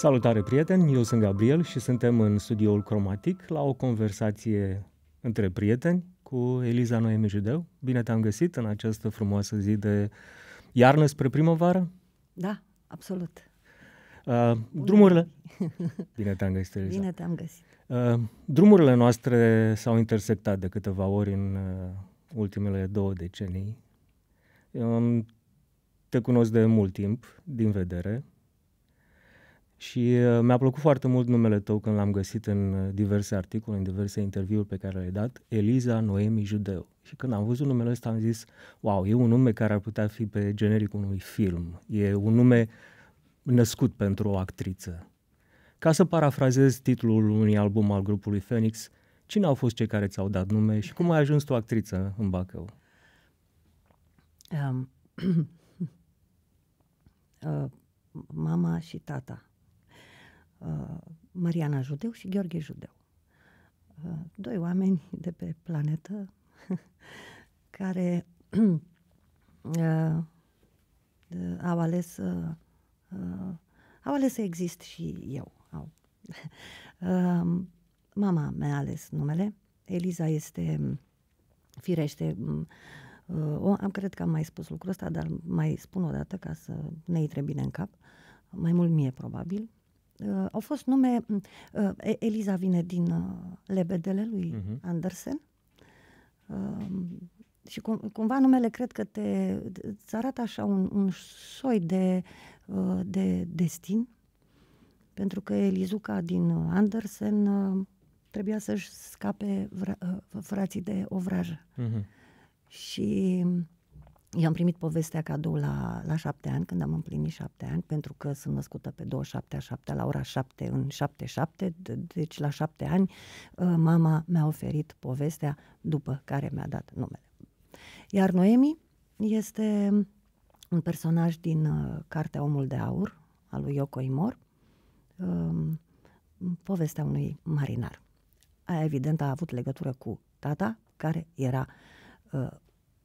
Salutare, prieteni! Eu sunt Gabriel și suntem în studioul Cromatic la o conversație între prieteni cu Eliza Noemi Judeu. Bine te-am găsit în această frumoasă zi de iarnă spre primăvară? Da, absolut. Uh, drumurile... Bine te-am găsit, Eliza. Bine te-am găsit. Uh, drumurile noastre s-au intersectat de câteva ori în uh, ultimele două decenii. Um, te cunosc de mult timp, din vedere, și uh, mi-a plăcut foarte mult numele tău când l-am găsit în uh, diverse articole, în diverse interviuri pe care le-ai dat, Eliza Noemi Judeu. Și când am văzut numele ăsta am zis, wow, e un nume care ar putea fi pe genericul unui film, e un nume născut pentru o actriță. Ca să parafrazez titlul unui album al grupului Phoenix, cine au fost cei care ți-au dat nume și cum ai ajuns tu actriță în Bacău? Um, uh, mama și tata. Uh, Mariana Judeu și Gheorghe Judeu. Uh, doi oameni de pe planetă care uh, au ales au ales să exist și eu. Um, mama mi-a ales numele. Eliza este um, firește um, o, am cred că am mai spus lucrul ăsta, dar mai spun o dată ca să ne intre bine în cap. Mai mult mie, probabil uh, au fost nume, mm, uh, Eliza vine din uh, Lebedele lui uh-huh. Andersen uh, și cum, cumva numele cred că te, îți arată așa un, un soi de, uh, de destin, pentru că Elizuca din uh, Andersen uh, trebuia să-și scape vra, uh, frații de o vrajă. Uh-huh. Mhm. Și eu am primit povestea cadou la, la șapte ani, când am împlinit șapte ani, pentru că sunt născută pe 27 a 7 la ora 7 în de, deci la șapte ani ă, mama mi-a oferit povestea după care mi-a dat numele. Iar Noemi este un personaj din uh, cartea Omul de Aur, a lui Yoko Imor, uh, povestea unui marinar. Aia, evident, a avut legătură cu tata, care era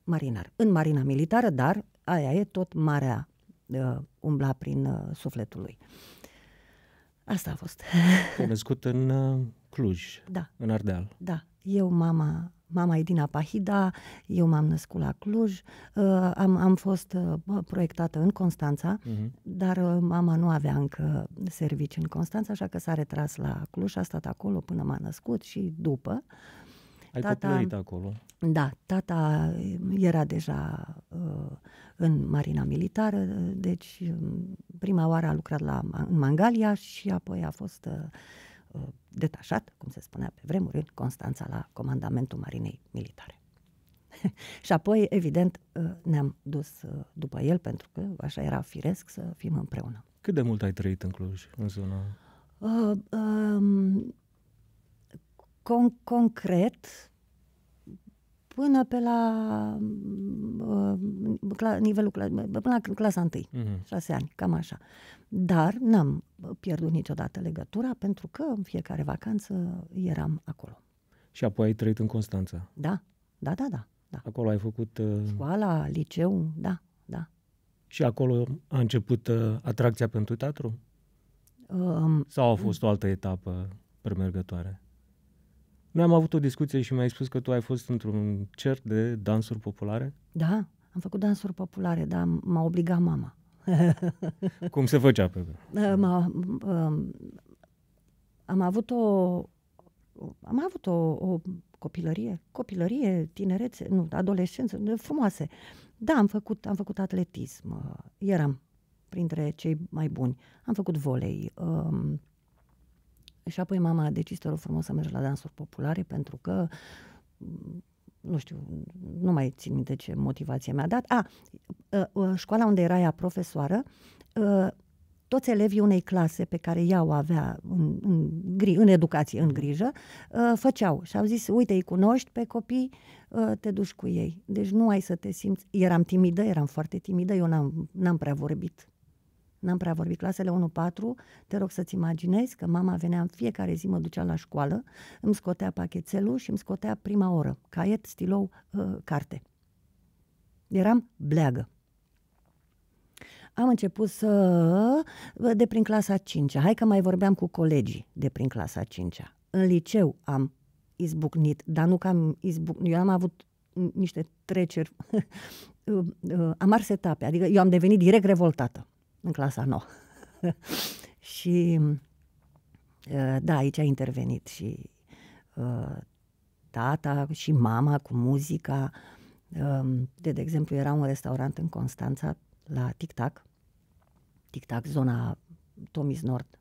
marinar. În marina militară, dar aia e tot marea uh, umbla prin uh, sufletul lui. Asta a fost. Născut în uh, Cluj, da. în Ardeal. Da. Eu, mama, mama e din Apahida, eu m-am născut la Cluj, uh, am, am fost uh, proiectată în Constanța, uh-huh. dar uh, mama nu avea încă servici în Constanța, așa că s-a retras la Cluj, a stat acolo până m-a născut și după. Uh, ai tata, copilărit acolo. Da, tata uh, era deja uh, în marina militară, uh, deci um, prima oară a lucrat la, în Mangalia și apoi a fost uh, uh, detașat, cum se spunea pe vremuri, în Constanța la comandamentul marinei militare. și apoi, evident, uh, ne-am dus uh, după el, pentru că așa era firesc să fim împreună. Cât de mult ai trăit în Cluj, în zona? Uh, uh, con- concret până pe la, mm, la nivelul până la clasa 1, mm-hmm. 6 ani, cam așa. Dar n-am pierdut niciodată legătura pentru că în fiecare vacanță eram acolo. Și apoi ai trăit în Constanța. Da, da, da, da. da. Acolo ai făcut... Uh... Școala, liceu, da, da. Și acolo a început uh, atracția pentru teatru? Um, Sau a mm. fost o altă etapă premergătoare? Mi-am avut o discuție și mi-ai spus că tu ai fost într-un cer de dansuri populare? Da, am făcut dansuri populare, dar m-a obligat mama. Cum se făcea pe m-a, um, Am avut o am avut o, o copilărie, copilărie, tinerețe, nu, adolescență, frumoase. Da, am făcut, am făcut atletism, uh, eram printre cei mai buni. Am făcut volei, um, și apoi mama a decis, te rog frumos, să mergi la dansuri populare pentru că mm, nu știu, nu mai țin minte ce motivație mi-a dat. A, ă, ă, școala unde era ea profesoară, ă, toți elevii unei clase pe care ea o avea în, în, în educație, în grijă, făceau și au zis, uite, îi cunoști pe copii, te duci cu ei. Deci nu ai să te simți. Eram timidă, eram foarte timidă, eu n-am, n-am prea vorbit n-am prea vorbit, clasele 1-4, te rog să-ți imaginezi că mama venea în fiecare zi, mă ducea la școală, îmi scotea pachetelul și îmi scotea prima oră, caiet, stilou, uh, carte. Eram bleagă. Am început să... Uh, de prin clasa 5 Hai că mai vorbeam cu colegii de prin clasa 5 În liceu am izbucnit, dar nu că am izbucnit. Eu am avut niște treceri... Uh, am ars etape, adică eu am devenit direct revoltată în clasa 9. și uh, da, aici a intervenit și uh, tata și mama cu muzica. Um, de, de exemplu, era un restaurant în Constanța la Tic Tac, Tic Tac, zona Tomis Nord,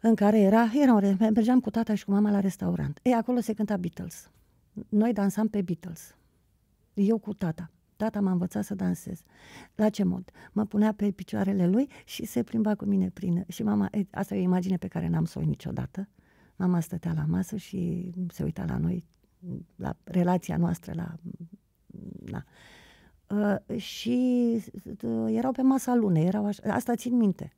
în care era, era un, mergeam cu tata și cu mama la restaurant. Ei, acolo se cânta Beatles. Noi dansam pe Beatles. Eu cu tata. Tata m-a învățat să dansez. La ce mod? Mă punea pe picioarele lui și se plimba cu mine prin... Și mama, asta e o imagine pe care n-am să o niciodată. Mama stătea la masă și se uita la noi, la relația noastră, la... Da. Uh, și uh, erau pe masa lunei, erau așa, asta țin minte.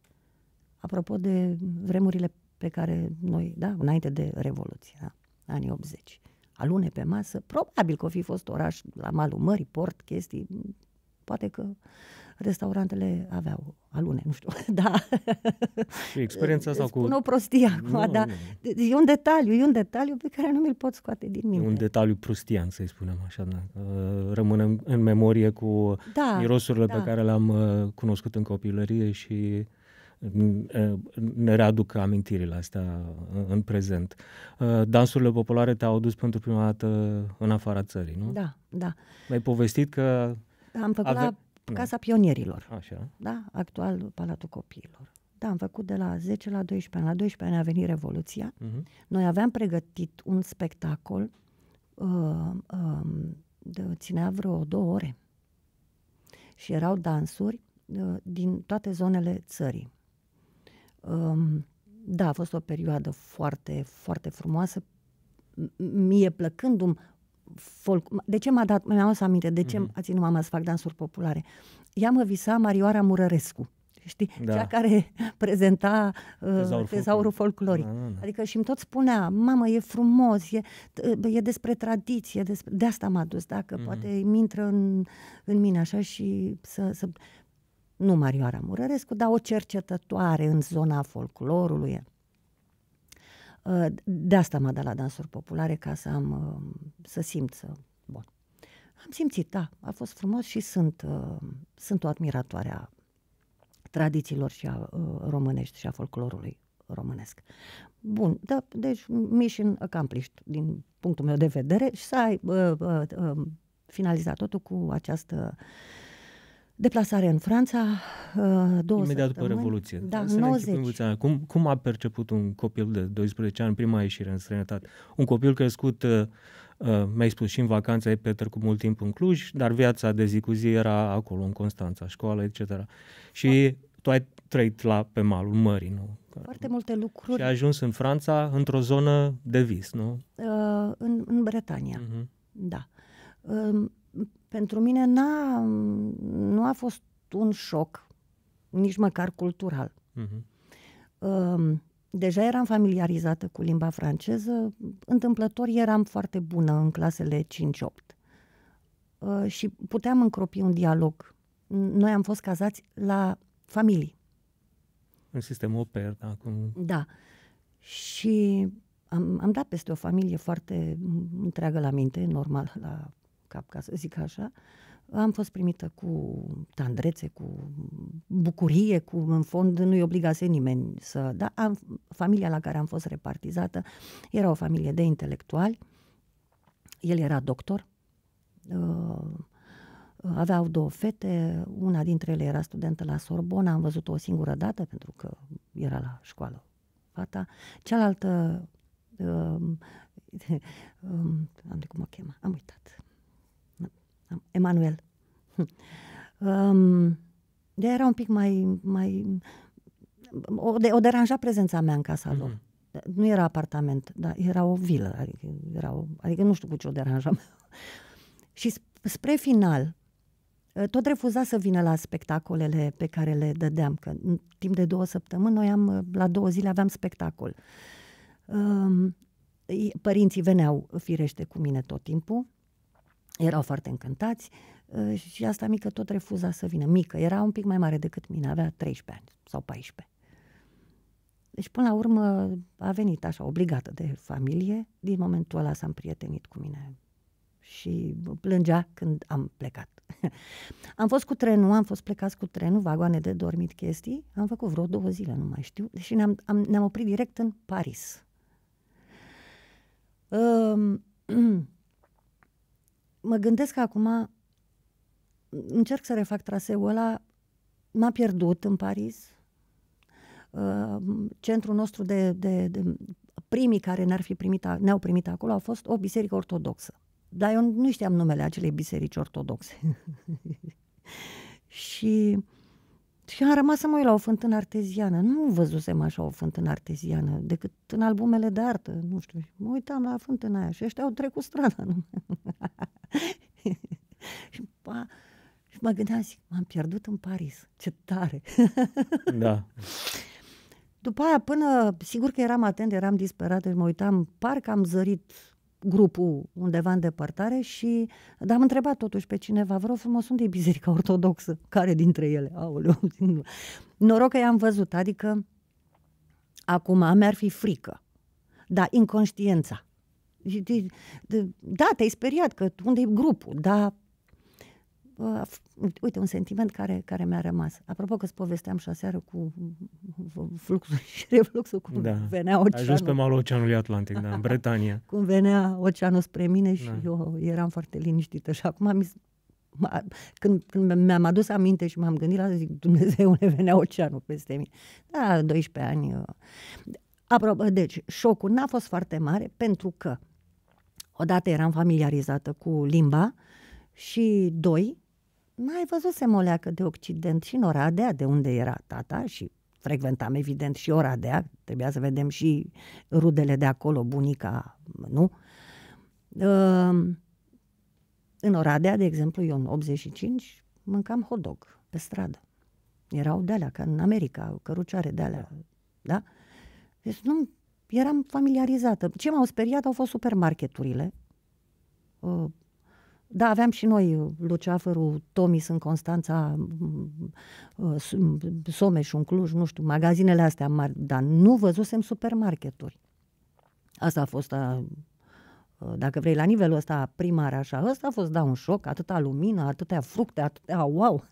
Apropo de vremurile pe care noi, da, înainte de Revoluție, da, anii 80 alune pe masă, probabil că o fi fost oraș la malul mării, port, chestii, poate că restaurantele aveau alune, nu știu, da. Și experiența asta Spun cu... o prostie acum, no, da. nu. Deci e un detaliu, e un detaliu pe care nu mi-l pot scoate din minte. un detaliu prostian, să-i spunem așa, da. Uh, Rămânem în memorie cu da, mirosurile da. pe care le-am uh, cunoscut în copilărie și ne readuc amintirile astea în prezent. Uh, dansurile populare te-au dus pentru prima dată în afara țării, nu? Da, da. Mi-ai povestit că... Am făcut ave- la Casa Pionierilor. Așa. Da, actual Palatul Copiilor. Da, am făcut de la 10 la 12 ani. La 12 ani a venit Revoluția. Uh-huh. Noi aveam pregătit un spectacol, uh, uh, de, ținea vreo două ore. Și erau dansuri uh, din toate zonele țării. Da, a fost o perioadă foarte, foarte frumoasă. Mie plăcându-mi folc... De ce m-a dat, mi-am să aminte, de ce mm-hmm. a ținut mama să fac dansuri populare? Ea mă visa Marioara Murărescu, știi? Da. Cea care prezenta uh, tezaurul, tezaurul folcloric. Da, da, da. Adică și-mi tot spunea, mamă, e frumos, e, e despre tradiție, despre... de asta m-a dus, dacă mm-hmm. poate mi intră în, în mine așa și să, să nu Marioara Murărescu, dar o cercetătoare în zona folclorului. Uh, de asta m-a dat la dansuri populare, ca să am, uh, să simt să... Bun. Am simțit, da, a fost frumos și sunt, uh, sunt o admiratoare a tradițiilor și a românești și a folclorului românesc. Bun, da, deci mission accomplished din punctul meu de vedere și s-a uh, uh, uh, finalizat totul cu această uh, deplasare în Franța, uh, două Imediat după Revoluție. Da, Să 90. Ne cum, cum a perceput un copil de 12 ani prima ieșire în străinătate? Un copil crescut, uh, uh, mi-ai spus, și în vacanță ai petrecut mult timp în Cluj, dar viața de zi cu zi era acolo, în Constanța, școală, etc. Și da. tu ai trăit la, pe malul mării, nu? Foarte multe lucruri. Și ai ajuns în Franța, într-o zonă de vis, nu? Uh, în, în Bretania, uh-huh. Mhm. da. Uh, pentru mine n-a, nu a fost un șoc, nici măcar cultural. Uh-huh. deja eram familiarizată cu limba franceză, întâmplător eram foarte bună în clasele 5-8 ehm, și puteam încropi un dialog. Noi am fost cazați la familii. În sistemul oper, da? Cum... Da. Și am, am dat peste o familie foarte întreagă la minte, normal, la cap, ca să zic așa, am fost primită cu tandrețe, cu bucurie, cu în fond nu-i obligase nimeni să... Da, am, familia la care am fost repartizată era o familie de intelectuali, el era doctor, uh, aveau două fete, una dintre ele era studentă la Sorbona, am văzut-o o singură dată pentru că era la școală fata, cealaltă, um, um, am de cum o chema, am uitat, Emanuel. Um, de era un pic mai... mai o, de, o deranja prezența mea în casa mm-hmm. lor. Mhm. Nu era apartament, dar era o vilă. Adică, era o, adică nu știu cu ce o deranja mea. și spre final, uh, tot refuza să vină la spectacolele pe care le dădeam, că în timp de două săptămâni noi am, uh, la două zile aveam spectacol. Um, părinții veneau firește cu mine tot timpul, erau foarte încântați uh, și asta mică tot refuza să vină. Mică, era un pic mai mare decât mine, avea 13 ani sau 14. Deci până la urmă a venit așa, obligată de familie. Din momentul ăla s-a împrietenit cu mine și plângea când am plecat. am fost cu trenul, am fost plecați cu trenul, vagoane de dormit chestii. Am făcut vreo două zile, nu mai știu. Și deci, ne-am, am, ne-am oprit direct în Paris. Um, mă gândesc acum, încerc să refac traseul ăla, m-a pierdut în Paris. Uh, centrul nostru de, de, de primii care ne-ar fi primit, ne-au primit acolo a fost o biserică ortodoxă. Dar eu nu știam numele acelei biserici ortodoxe. și și am rămas să mă uit la o fântână arteziană. Nu văzusem așa o fântână arteziană, decât în albumele de artă, nu știu. Mă uitam la fântâna aia și ăștia au trecut strada. și, ba, și mă gândeam, zic, m-am pierdut în Paris. Ce tare! da. După aia, până, sigur că eram atent, eram disperată și deci mă uitam, parcă am zărit grupul undeva în depărtare și dar am întrebat totuși pe cineva, vreau frumos, unde e biserica ortodoxă? Care dintre ele? Aoleu, noroc că i-am văzut, adică acum mi-ar fi frică, dar inconștiența. Da, te-ai speriat că unde e grupul, dar uh, uite, un sentiment care, care mi-a rămas. Apropo că îți povesteam și aseară cu fluxul și refluxul, cum da. venea oceanul. ajuns pe malul Oceanului Atlantic, da, în Bretania. cum venea oceanul spre mine și da. eu eram foarte liniștită și acum mi când, când mi-am adus aminte și m-am gândit la zic, Dumnezeu, Dumnezeule, venea oceanul peste mine. Da, 12 ani. Aproape, uh. Apropo, deci, șocul n-a fost foarte mare pentru că odată eram familiarizată cu limba și doi, mai văzut se moleacă de Occident și în Oradea, de unde era tata și frecventam evident și Oradea, trebuia să vedem și rudele de acolo, bunica, nu? Ehm, în Oradea, de exemplu, eu în 85 mâncam hot dog pe stradă. Erau de alea, ca în America, cărucioare de alea, da? Deci nu eram familiarizată. Ce m-au speriat au fost supermarketurile. Ehm, da, aveam și noi Luceafărul, Tomis în Constanța, Someș un Cluj, nu știu, magazinele astea mari, dar nu văzusem supermarketuri. Asta a fost, a, dacă vrei, la nivelul ăsta primar așa, ăsta a fost, da, un șoc, atâta lumină, atâtea fructe, atâtea wow.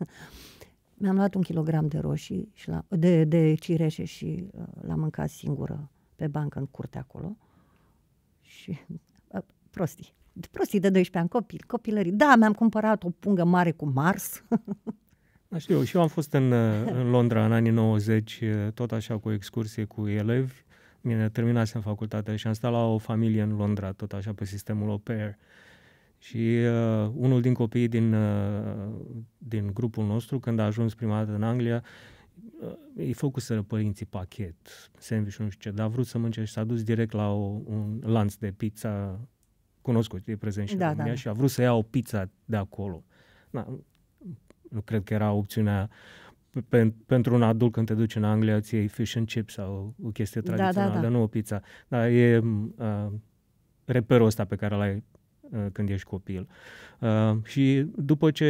Mi-am luat un kilogram de roșii, și la, de, de cireșe și uh, l-am mâncat singură pe bancă în curte acolo. Și uh, prostii prostii de 12 ani, copil, copilării. Da, mi-am cumpărat o pungă mare cu Mars. Da, știu, și eu am fost în, în Londra în anii 90, tot așa cu excursie cu elevi. terminase în facultatea și am stat la o familie în Londra, tot așa pe sistemul au pair. Și uh, unul din copiii din, uh, din grupul nostru, când a ajuns prima dată în Anglia, uh, îi făcuseră părinții pachet, sandwich nu știu ce, dar a vrut să mânce și s-a dus direct la o, un lanț de pizza cunoscut, e prezent și da, în România da, da. și a vrut să ia o pizza de acolo. Na, nu cred că era opțiunea pe, pentru un adult când te duci în Anglia îți iei fish and chips sau o chestie tradițională, da, da, da. nu o pizza. Dar e uh, reperul ăsta pe care l-ai uh, când ești copil. Uh, și după ce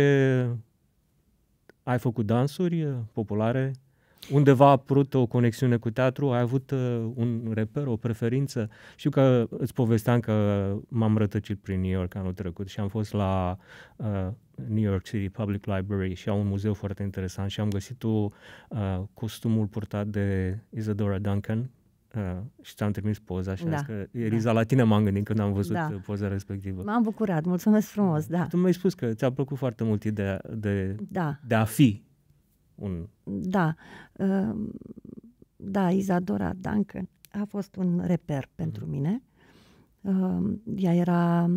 ai făcut dansuri uh, populare, undeva a apărut o conexiune cu teatru, ai avut uh, un reper, o preferință? Știu că îți povesteam că m-am rătăcit prin New York anul trecut și am fost la uh, New York City Public Library și au un muzeu foarte interesant și am găsit o, uh, costumul purtat de Isadora Duncan, Uh, și ți-am trimis poza și da. că da. Eliza, da. la tine m-am gândit când am văzut da. Uh, poza respectivă. M-am bucurat, mulțumesc frumos, da. da. Tu mi-ai spus că ți-a plăcut foarte mult ideea de, da. de a fi un... Da, uh, da, Izadora Duncan a fost un reper mhm. pentru mm mine. Uh, ea era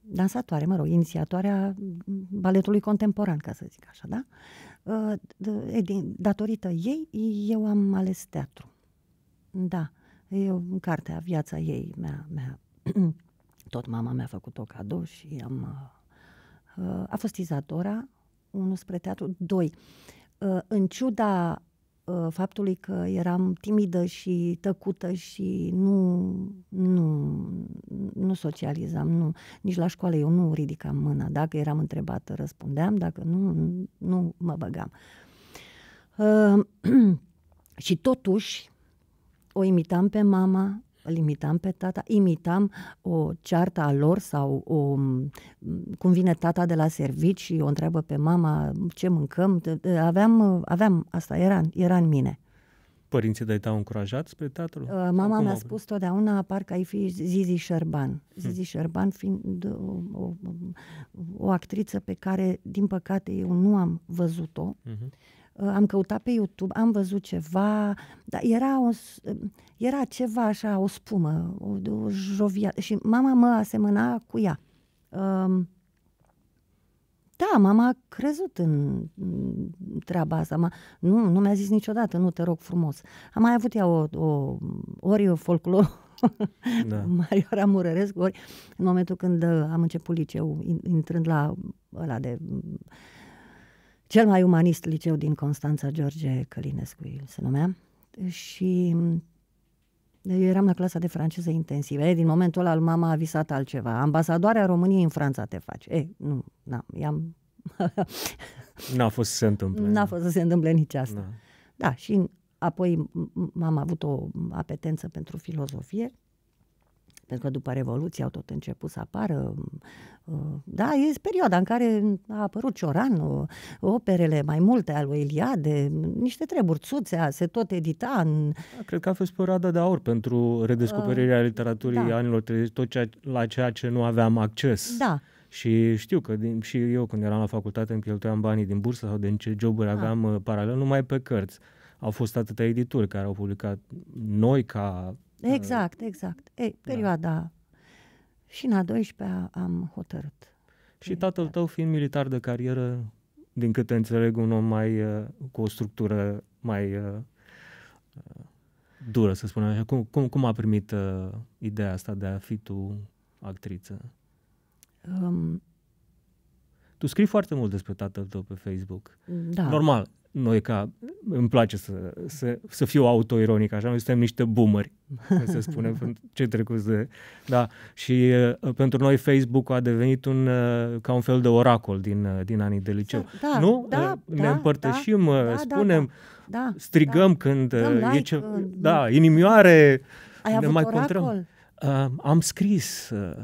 dansatoare, mă rog, inițiatoarea baletului contemporan, ca să zic așa, da? Uh, datorită ei, eu am ales teatru. Da, eu, cartea, viața ei, mea, mea tot mama mi-a făcut-o cadou și am... A fost Izadora, unul spre teatru, doi. Uh, în ciuda uh, faptului că eram timidă și tăcută și nu, nu, nu socializam, nu, nici la școală eu nu ridicam mâna. Dacă eram întrebată, răspundeam, dacă nu, nu mă băgam. Uh, și totuși o imitam pe mama, îl imitam pe tata, imitam o ceartă a lor sau o, cum vine tata de la servici și o întreabă pe mama ce mâncăm. Aveam, aveam asta, era, era în mine. Părinții tăi te-au încurajat spre teatru? Uh, mama mi-a spus totdeauna, parcă ai fi Zizi Șerban. Hm. Zizi hmm. Șerban fiind o, o, o actriță pe care, din păcate, eu nu am văzut-o. Hmm Uh, am căutat pe YouTube, am văzut ceva, dar era, o, uh, era ceva așa, o spumă, o, o jovia, și mama mă asemăna cu ea. Um, da, mama a crezut în treaba asta. Ma, nu, nu mi-a zis niciodată, nu te rog frumos. Am mai avut ea o, o, ori o folclor, da. am Ramurărescu, ori în momentul când uh, am început liceu, intrând la ăla de cel mai umanist liceu din Constanța, George Călinescu se numea, și eu mm, eram la clasa de franceză intensivă. Ei, din momentul ăla mama a visat altceva. Ambasadoarea României în Franța te faci. E, nu, na, i-am... N-a fost să se întâmple. N-a fost să se întâmple nici asta. Da, da și apoi m-am avut o apetență pentru filozofie pentru că după Revoluție au tot început să apară. Uh, da, e perioada în care a apărut Cioran, uh, operele mai multe al lui Eliade, niște treburi, Țuțea, se tot edita. În... Da, cred că a fost perioada de aur pentru redescoperirea uh, literaturii da. anilor 30, tot ceea, la ceea ce nu aveam acces. Da. Și știu că din, și eu când eram la facultate îmi cheltuiam banii din bursă sau din ce joburi ah. aveam uh, paralel numai pe cărți. Au fost atâtea edituri care au publicat noi ca da. Exact, exact. Ei, da. perioada da. și în a 12-a am hotărât. Și tatăl tău fiind militar de carieră, din câte înțeleg, un om mai uh, cu o structură mai uh, uh, dură, să spunem așa. Cum, cum, cum a primit uh, ideea asta de a fi tu actriță? Um, tu scrii foarte mult despre tatăl tău pe Facebook. Da. Normal, noi ca, îmi place să, să, să fiu autoironic, așa, noi suntem niște boomeri, să spunem, ce trecut de... Da, și uh, pentru noi Facebook a devenit un, uh, ca un fel de oracol din, uh, din anii de liceu. Da, nu? Da, uh, ne da, împărtășim, da, uh, da, da, spunem, da, da, strigăm da, când uh, like, e ce... Da, inimioare, Ai ne avut mai oracol? contrăm. Uh, am scris, uh,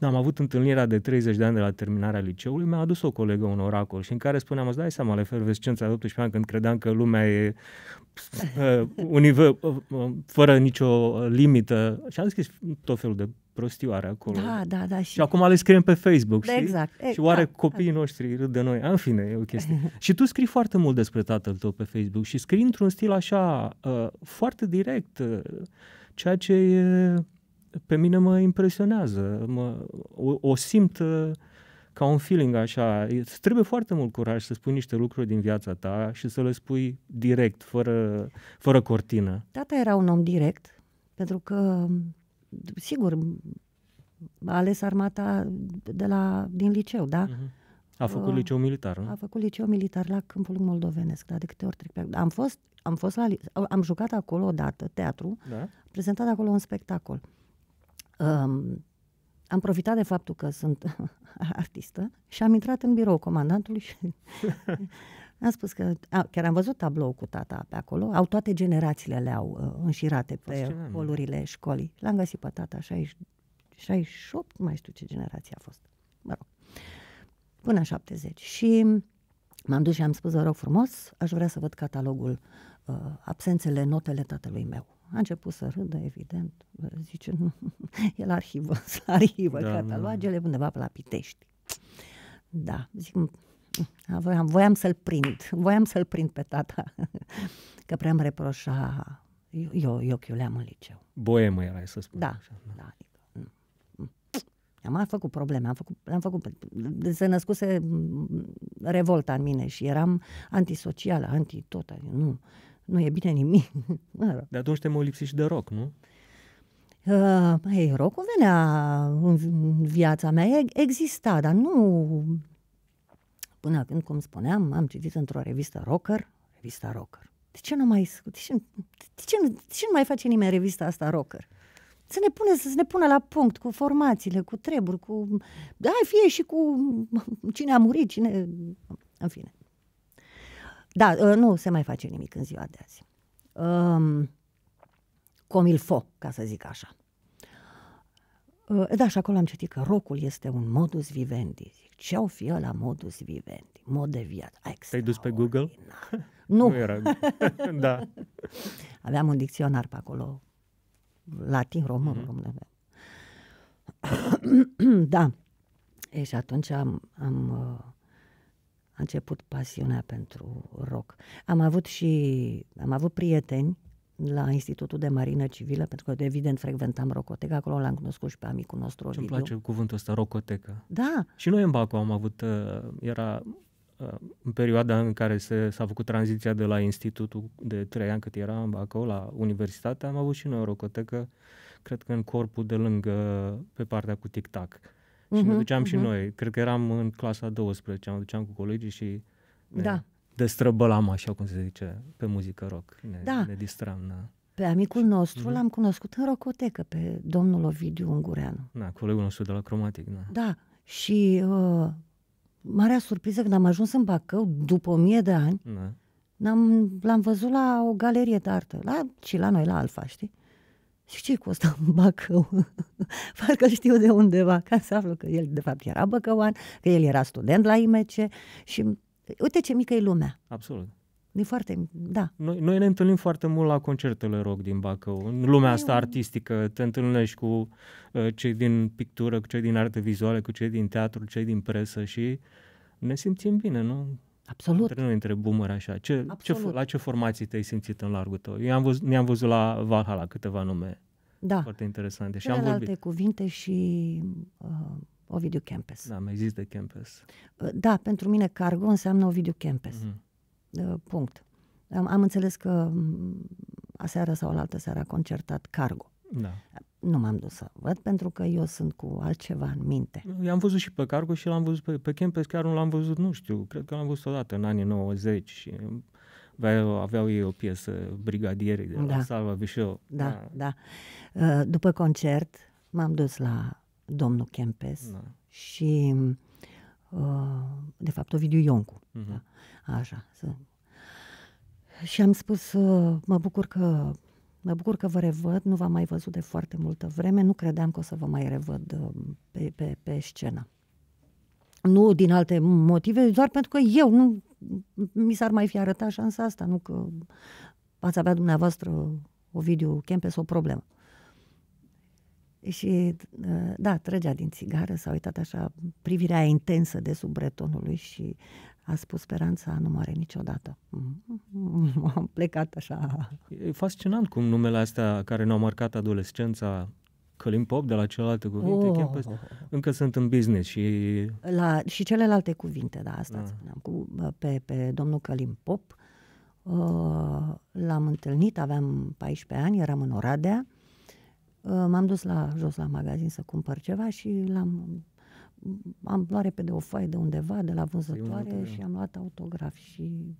am avut întâlnirea de 30 de ani de la terminarea liceului, mi-a adus o colegă un oracol și în care spuneam, îți dai seama, la efervescența de 18 ani, când credeam că lumea e uh, univer, uh, uh, fără nicio limită și am scris tot felul de prostioare acolo. Da, da, da. Și, și acum le scriem pe Facebook, da, știi? Exact. E, și oare da, da. copiii da. noștri râd de noi? În fine, e o chestie. și tu scrii foarte mult despre tatăl tău pe Facebook și scrii într-un stil așa uh, foarte direct, uh, ceea ce e... Uh, pe mine mă impresionează, mă, o, o simt uh, ca un feeling așa. Îți trebuie foarte mult curaj să spui niște lucruri din viața ta și să le spui direct, fără, fără cortină. Tata era un om direct, pentru că, sigur, a ales armata de la, din liceu, da? Uh-huh. A făcut uh, liceu militar, nu? A făcut liceu militar la Câmpul Moldovenesc, da, de câte ori trec pe Am fost, am fost la, am jucat acolo odată, teatru, da? prezentat acolo un spectacol. Uh, Um, am profitat de faptul că sunt artistă și am intrat în birou comandantului și am spus că a, chiar am văzut tablou cu tata pe acolo, au toate generațiile le-au uh, înșirate pe polurile da. școlii. L-am găsit pe tata 68, nu mai știu ce generație a fost. Mă rog. Până 70. Și m-am dus și am spus, vă rog frumos, aș vrea să văd catalogul, uh, absențele, notele tatălui meu. A început să râdă, evident. Zice, nu, E la arhivă, la arhivă da, da, catalogele da. undeva pe la Pitești. Da, zic, mm, voiam, voiam să-l prind, voiam să-l prind pe tata, că prea îmi reproșa, eu, eu chiuleam în liceu. Boemă erai, să spun. Da, așa. da, da adică, am făcut probleme, am făcut, am făcut, se născuse mm, revolta în mine și eram antisocială, anti tot, adică, nu, nu e bine nimic. De atunci te mai lipsi și de rock, nu? Uh, hei, păi, rock venea în viața mea, exista, dar nu... Până când, cum spuneam, am citit într-o revistă rocker, revista rocker. De ce nu mai... De ce, de ce, nu, de ce nu mai face nimeni revista asta rocker? Să ne pune, să ne pună la punct cu formațiile, cu treburi, cu... Da, fie și cu cine a murit, cine... În fine. Da, ă, nu se mai face nimic în ziua de azi. Um, comilfo, ca să zic așa. Ă, da, și acolo am citit că rocul este un modus vivendi. Zic, ce au fi la modus vivendi? Mod de viață. Te-ai dus pe Google? Nu. nu era. da. Aveam un dicționar pe acolo, latin, român, mm-hmm. român. da. E, și atunci am, am ă, început pasiunea pentru rock. Am avut și am avut prieteni la Institutul de Marină Civilă, pentru că, evident, frecventam Rocoteca, acolo l-am cunoscut și pe amicul nostru Îmi place cuvântul ăsta, Rocoteca. Da. Și noi în Baco am avut, uh, era uh, în perioada în care se, s-a făcut tranziția de la institutul de trei ani cât era în Bacău la universitate, am avut și noi o rocotecă, cred că în corpul de lângă, pe partea cu tic-tac. Și uh-huh, ne mhm, duceam uh-huh. și mhm. noi. Cred că eram în clasa 12, am duceam cu colegii și ne da. destrăbălam, așa cum se zice, pe muzică rock. Ne, da. ne distram. Da. Pe amicul nostru uh-huh. l-am cunoscut în rocotecă, pe domnul Ovidiu Ungureanu. Da, colegul nostru de la Cromatic. Da, da. și uh, marea surpriză când am ajuns în Bacău, după o mie de ani, da. am l-am văzut la o galerie de artă, la, și la noi, la Alfa, știi? Și ce cu ăsta un Bacău? Parcă știu de undeva, ca să aflu că el de fapt era băcăuan, că el era student la IMC și uite ce mică e lumea. Absolut. E foarte, da. Noi, noi ne întâlnim foarte mult la concertele rock din Bacău. În lumea asta păi, artistică te întâlnești cu uh, cei din pictură, cu cei din arte vizuale, cu cei din teatru, cei din presă și ne simțim bine, nu? Absolut. Între noi, între boomer așa. Ce, ce, la ce formații te-ai simțit în largul tău? Eu am văz, ne-am văzut la Valhalla câteva nume da. foarte interesante. Și am vorbit. alte cuvinte și uh, Ovidiu Kempes. Da, mai zis de Kempes. Uh, da, pentru mine cargo înseamnă Ovidiu Kempes. Uh-huh. Uh, punct. Am, am înțeles că mm, aseară sau la altă seară a concertat cargo. Da. Nu m-am dus să văd pentru că eu sunt cu altceva în minte. I-am văzut și pe Cargo și l-am văzut pe, pe Kempes, chiar nu l-am văzut, nu știu, cred că l-am văzut odată în anii 90 și aveau, aveau ei o piesă brigadierii de la da. Salva Vișeu. Da, da, da. Uh, după concert m-am dus la domnul Kempes da. și uh, de fapt Ovidiu Ioncu. Uh-huh. Da? Așa. Să... Și am spus, uh, mă bucur că Mă bucur că vă revăd, nu v-am mai văzut de foarte multă vreme, nu credeam că o să vă mai revăd uh, pe, pe, pe scenă. Nu din alte motive, doar pentru că eu nu mi s-ar mai fi arătat șansa asta, nu că ați avea dumneavoastră o video sau o problemă. Și, uh, da, trăgea din țigară, s-a uitat așa privirea intensă de sub bretonului și a spus speranța nu moare niciodată. Am plecat așa. E fascinant cum numele astea care ne-au marcat adolescența Călim Pop de la celelalte cuvinte, oh. Kempes, încă sunt în business și... La, și celelalte cuvinte, da, asta ah. spuneam. Cu, pe, pe domnul Călim Pop uh, l-am întâlnit, aveam 14 ani, eram în Oradea, uh, m-am dus la jos la magazin să cumpăr ceva și l-am am luat repede o foaie de undeva, de la vânzătoare și am luat autograf și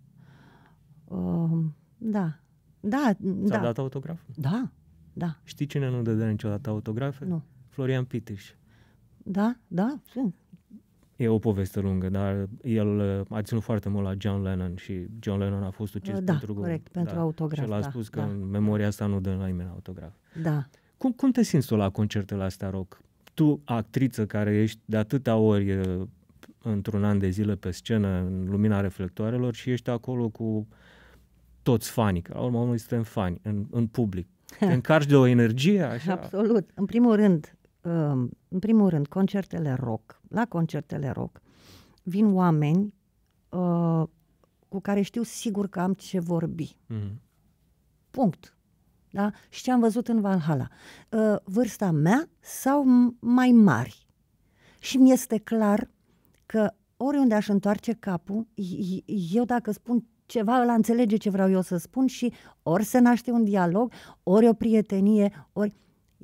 uh, da, da, s a da. dat autograf? Da, da. Știi cine nu dă niciodată autografe? Nu. Florian Pitiș. Da, da, sunt. E o poveste lungă, dar el uh, a ținut foarte mult la John Lennon și John Lennon a fost ucis uh, da, pentru, corect, da, pentru autograf. Și l-a da, spus da, că da. în memoria asta nu dă nimeni autograf. Da. Cum, cum te simți tu la concertele astea rock? tu, actriță, care ești de atâtea ori într-un an de zile pe scenă, în lumina reflectoarelor și ești acolo cu toți fanii, că la urmă urmei suntem fani în, în public. Te încarci de o energie așa. Absolut. În primul rând, um, în primul rând, concertele rock. La concertele rock vin oameni uh, cu care știu sigur că am ce vorbi. Mm-hmm. Punct da? și ce am văzut în Valhalla, ă, vârsta mea sau mai mari. Și mi este clar că oriunde aș întoarce capul, eu dacă spun ceva, ăla înțelege ce vreau eu să spun și ori se naște un dialog, ori o prietenie, ori...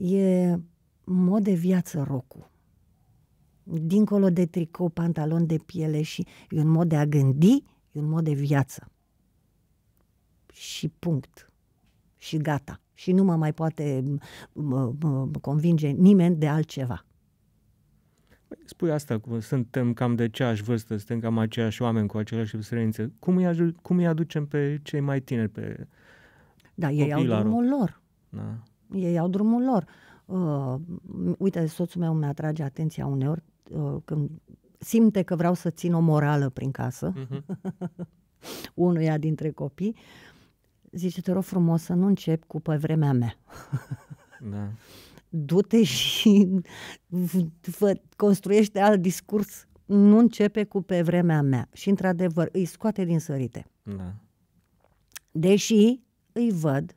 E mod de viață rocu, Dincolo de tricou, pantalon de piele și e un mod de a gândi, e un mod de viață. Și punct și gata. Și nu mă mai poate mă, mă, convinge nimeni de altceva. Păi, spui asta, suntem cam de aceeași vârstă, suntem cam aceiași oameni cu aceleași experiențe Cum îi, aju- cum îi aducem pe cei mai tineri, pe Da, ei au drumul rog. lor. Da. Ei au drumul lor. Uh, uite, soțul meu mi-atrage atenția uneori uh, când simte că vreau să țin o morală prin casă. Uh-huh. unuia dintre copii zice, te rog frumos să nu încep cu pe vremea mea. Da. Du-te și fă, construiește alt discurs. Nu începe cu pe vremea mea. Și într-adevăr îi scoate din sărite. Da. Deși îi văd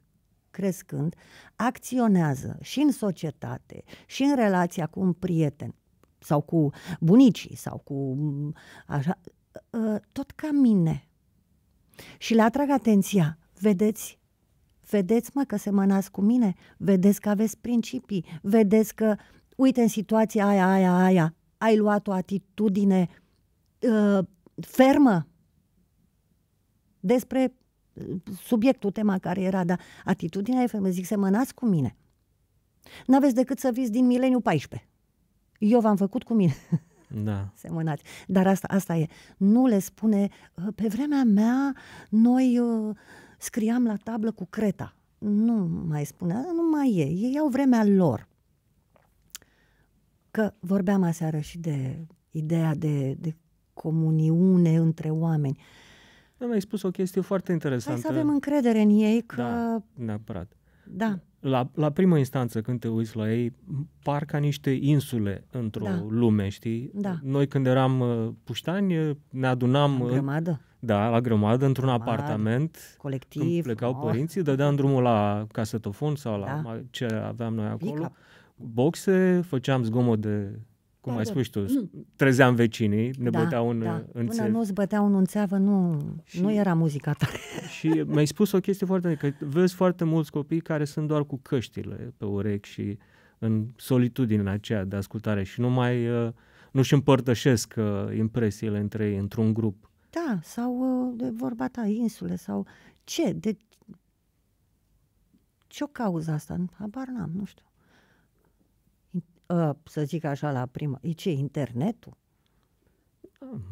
crescând, acționează și în societate, și în relația cu un prieten sau cu bunicii sau cu așa, ă, tot ca mine. Și le atrag atenția Vedeți, vedeți mă că semănați cu mine, vedeți că aveți principii, vedeți că, uite, în situația aia, aia, aia, ai luat o atitudine uh, fermă despre uh, subiectul, tema care era, dar atitudinea e fermă, zic, semănați cu mine. N-aveți decât să viți din mileniu 14. Eu v-am făcut cu mine. Da. Semănați. Dar asta, asta e. Nu le spune, uh, pe vremea mea, noi... Uh, scriam la tablă cu creta. Nu mai spunea, nu mai e. Ei au vremea lor. Că vorbeam aseară și de ideea de, de comuniune între oameni. Mi-ai spus o chestie foarte interesantă. Hai să avem încredere în ei că... Da, neapărat. Da la, la prima instanță, când te uiți la ei, par ca niște insule într-o da. lume, știi? Da. Noi când eram uh, puștani, uh, ne adunam... La grămadă? Da, la grămadă, într-un apartament. Colectiv. Când plecau oh. părinții, dădeam drumul la casetofon sau la da. ce aveam noi acolo. Boxe, făceam zgomot de cum Pardon. ai spus tu, nu. trezeam vecinii, ne da, băteau în, da. în Până nu îți băteau un înțeavă, nu, și, nu era muzica ta. Și mi-ai spus o chestie foarte că vezi foarte mulți copii care sunt doar cu căștile pe urechi și în solitudinea aceea de ascultare și nu mai, uh, nu-și împărtășesc uh, impresiile între ei într-un grup. Da, sau uh, de vorba ta, insule, sau ce, de ce o cauză asta? Habar n-am, nu știu. Ă, să zic așa la prima, e ce, internetul?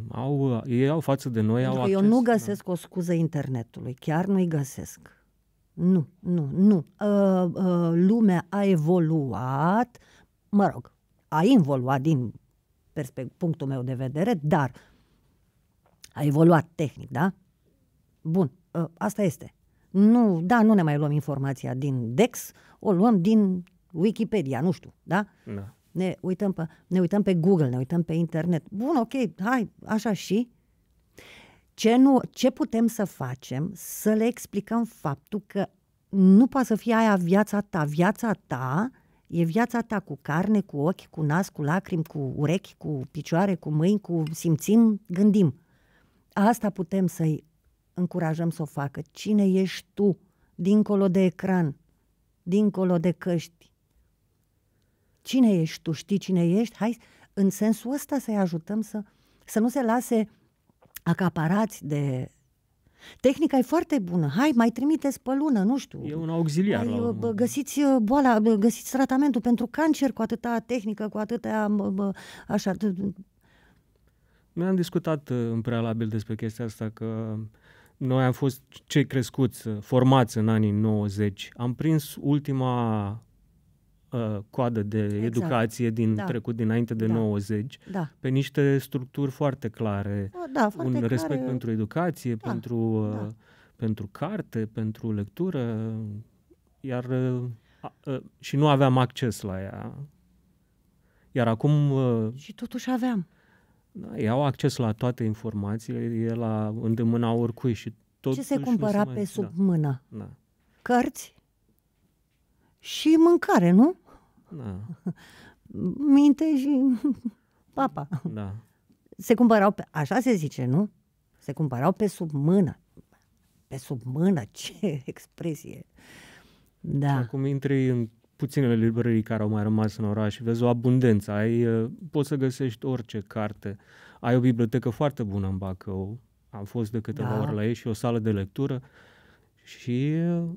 Au, ei au față de noi, au Eu acces, nu da. găsesc da. o scuză internetului, chiar nu-i găsesc. Nu, nu, nu. Uh, uh, lumea a evoluat, mă rog, a involuat din perspe- punctul meu de vedere, dar a evoluat tehnic, da? Bun, uh, asta este. Nu, da, nu ne mai luăm informația din DEX, o luăm din Wikipedia, nu știu, da? da. Ne, uităm pe, ne uităm pe Google, ne uităm pe internet. Bun, ok, hai, așa și... Ce, nu, ce putem să facem? Să le explicăm faptul că nu poate să fie aia viața ta. Viața ta e viața ta cu carne, cu ochi, cu nas, cu lacrimi, cu urechi, cu picioare, cu mâini, cu simțim, gândim. Asta putem să-i încurajăm să o facă. Cine ești tu, dincolo de ecran, dincolo de căști, Cine ești tu? Știi cine ești? Hai în sensul ăsta să-i ajutăm să, să nu se lase acaparați de... Tehnica e foarte bună. Hai, mai trimiteți pe lună, nu știu. E un auxiliar. Hai, la... găsiți uh, boala, găsiți tratamentul pentru cancer cu atâta tehnică, cu atâtea... așa... Noi am discutat uh, în prealabil despre chestia asta că noi am fost cei crescuți, uh, formați în anii 90. Am prins ultima uh, coadă de exact. educație din da. trecut dinainte de da. 90, da. pe niște structuri foarte clare, oh, da, foarte un clare. respect pentru educație, da. pentru da. Uh, pentru carte, pentru lectură, iar uh, uh, și nu aveam acces la ea. Iar acum uh, și totuși aveam. Da, ei au acces la toate informațiile, e la îndemâna oricui și tot. Ce se cumpăra mai, pe sub da, mână? Da. Cărți și mâncare, nu? Da. Minte și papa. Da. Se cumpărau, pe, așa se zice, nu? Se cumpărau pe sub mână. Pe sub mână, ce expresie. Da. Și acum intri în puținele librării care au mai rămas în oraș și vezi o abundență. Ai, uh, poți să găsești orice carte. Ai o bibliotecă foarte bună în Bacău. Am fost de câteva da. ori la ei și o sală de lectură. Și uh,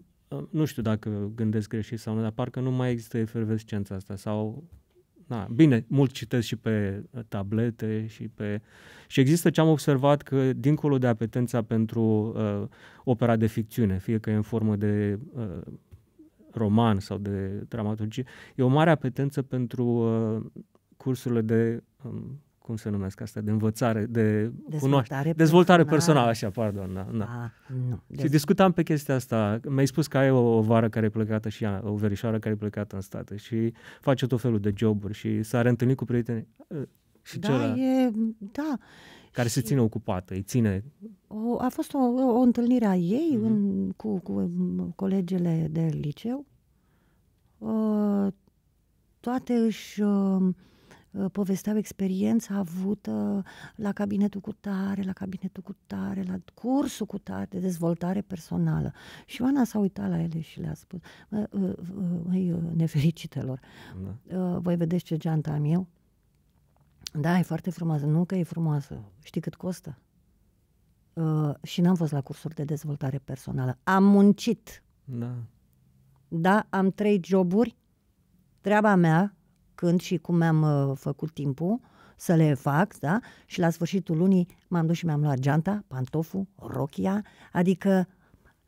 nu știu dacă gândesc greșit sau nu, dar parcă nu mai există efervescența asta sau Na, bine, mult citesc și pe uh, tablete și pe... Și există ce am observat că, dincolo de apetența pentru uh, opera de ficțiune, fie că e în formă de uh, roman sau de dramaturgie, e o mare apetență pentru uh, cursurile de um, cum se numesc asta, de învățare, de dezvoltare, cunoaște, dezvoltare personală, așa, pardon. Da, da. A, nu. Și discutam pe chestia asta. Mi-ai spus că ai o, o vară care e plecată și ea, o verișoară care e plecată în state și face tot felul de joburi și s-a reîntâlnit cu prietenii. Ă, și da, celălalt, e, da. Care și se ține ocupată, îi ține... O, a fost o, o întâlnire a ei mm-hmm. în, cu, cu colegele de liceu. Uh, toate își... Uh, Uh, povesteau experiența avută la cabinetul cu tare, la cabinetul cu tare, la cursul cu tare de dezvoltare personală. Și Oana s-a uitat la ele și le-a spus, uh, uh, măi, nefericitelor, da. voi vedeți ce geanta am eu? Da, e foarte frumoasă. Nu că e frumoasă. Știi cât costă? și n-am fost la cursuri de dezvoltare personală. Am muncit. Da. Da, am trei joburi. Treaba mea, când și cum mi-am uh, făcut timpul să le fac, da? Și la sfârșitul lunii m-am dus și mi-am luat geanta, pantoful, rochia, adică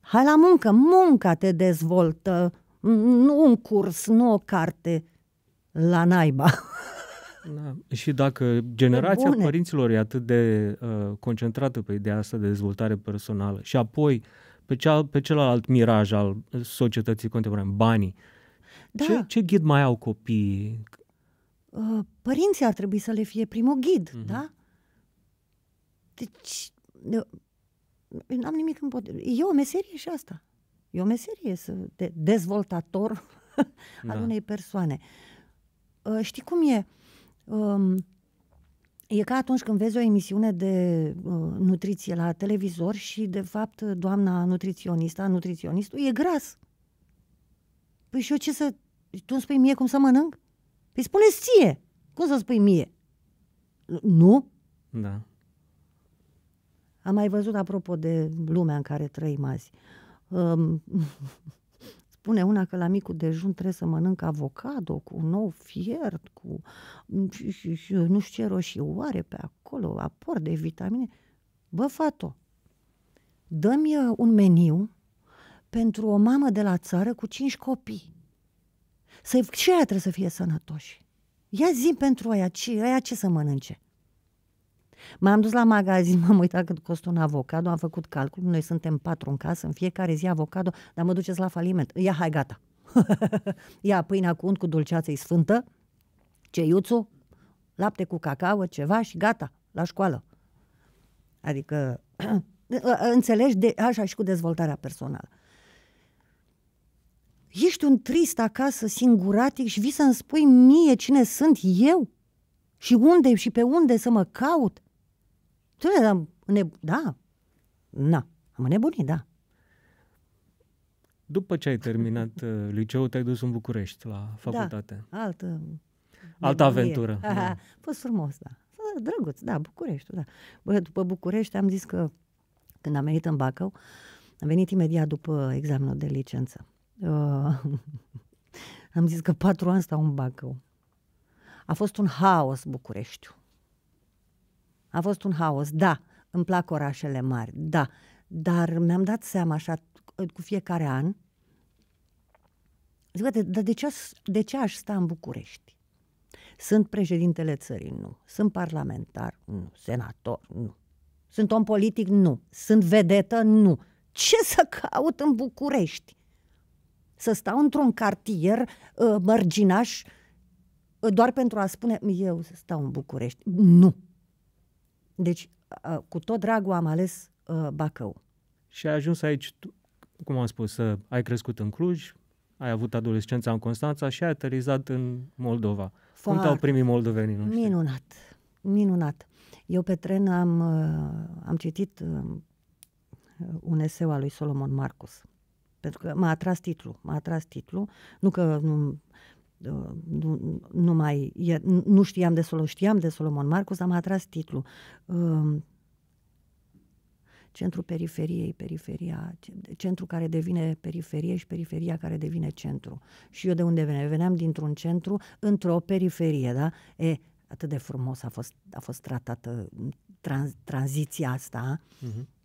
hai la muncă, munca te dezvoltă, nu un curs, nu o carte la naiba. Da. Și dacă generația Bune. părinților e atât de uh, concentrată pe ideea asta de dezvoltare personală și apoi pe, cea, pe celălalt miraj al societății contemporane, banii, da. ce, ce ghid mai au copiii Uh, părinții ar trebui să le fie primul ghid, mm-hmm. da? Deci, n-am nimic pot. E o meserie și asta. E o meserie să de dezvoltator da. al unei persoane. Uh, știi cum e? Um, e ca atunci când vezi o emisiune de uh, nutriție la televizor și, de fapt, doamna nutriționista, nutriționistul, e gras. Păi și eu ce să... Tu îmi spui mie cum să mănânc? Păi spune ție. Cum să spui mie? Nu? Da. Am mai văzut, apropo de lumea în care trăim azi, um, spune una că la micul dejun trebuie să mănânc avocado cu un nou fiert, cu nu știu ce oare pe acolo, aport de vitamine. Bă, fato, dă-mi uh, un meniu pentru o mamă de la țară cu cinci copii. Să, ce aia trebuie să fie sănătoși. Ia zi pentru aia, ce, aia ce să mănânce? M-am dus la magazin, m-am uitat cât costă un avocado, am făcut calcul, noi suntem patru în casă, în fiecare zi avocado, dar mă duceți la faliment. Ia, hai, gata. Ia pâinea cu unt, cu dulceață, sfântă, ceiuțul, lapte cu cacao, ceva și gata, la școală. Adică, înțelegi, de, așa și cu dezvoltarea personală. Ești un trist acasă, singuratic și vii să-mi spui mie cine sunt eu? Și unde și pe unde să mă caut? ne am neb- da, na, am nebunit, da. După ce ai terminat uh, liceul, te-ai dus în București la da, facultate. Da, altă... Altă aventură. Da. A fost frumos, da. Drăguț, da, București, da. Bă, după București am zis că când am venit în Bacău, am venit imediat după examenul de licență. Uh, am zis că patru ani stau în Bacău. A fost un haos Bucureștiu. A fost un haos, da, îmi plac orașele mari, da, dar mi-am dat seama așa uh, cu fiecare an, zic, dar de, de ce, de ce aș sta în București? Sunt președintele țării? Nu. Sunt parlamentar? Nu. Senator? Nu. Sunt om politic? Nu. Sunt vedetă? Nu. Ce să caut în București? să stau într-un cartier ă, mărginaș ă, doar pentru a spune eu să stau în București. Nu. Deci, ă, cu tot dragul am ales Bacău. Și ai ajuns aici, cum am spus, să ai crescut în Cluj, ai avut adolescența în Constanța și ai aterizat în Moldova. Foarte. Cum te-au primit moldovenii? Nu știu. Minunat, minunat. Eu pe tren am, am citit un eseu al lui Solomon Marcus. Pentru că m-a atras titlul, m-a atras titlul. Nu că nu, uh, nu, nu, mai, nu știam de Solomon, știam de Solomon Marcus, dar m-a atras titlul. Um, centrul periferiei, periferia, centru care devine periferie și periferia care devine centru. Și eu de unde veneam? Veneam dintr-un centru într-o periferie, da? E, atât de frumos a fost, a fost tratată tranz, tranziția asta. Uh-huh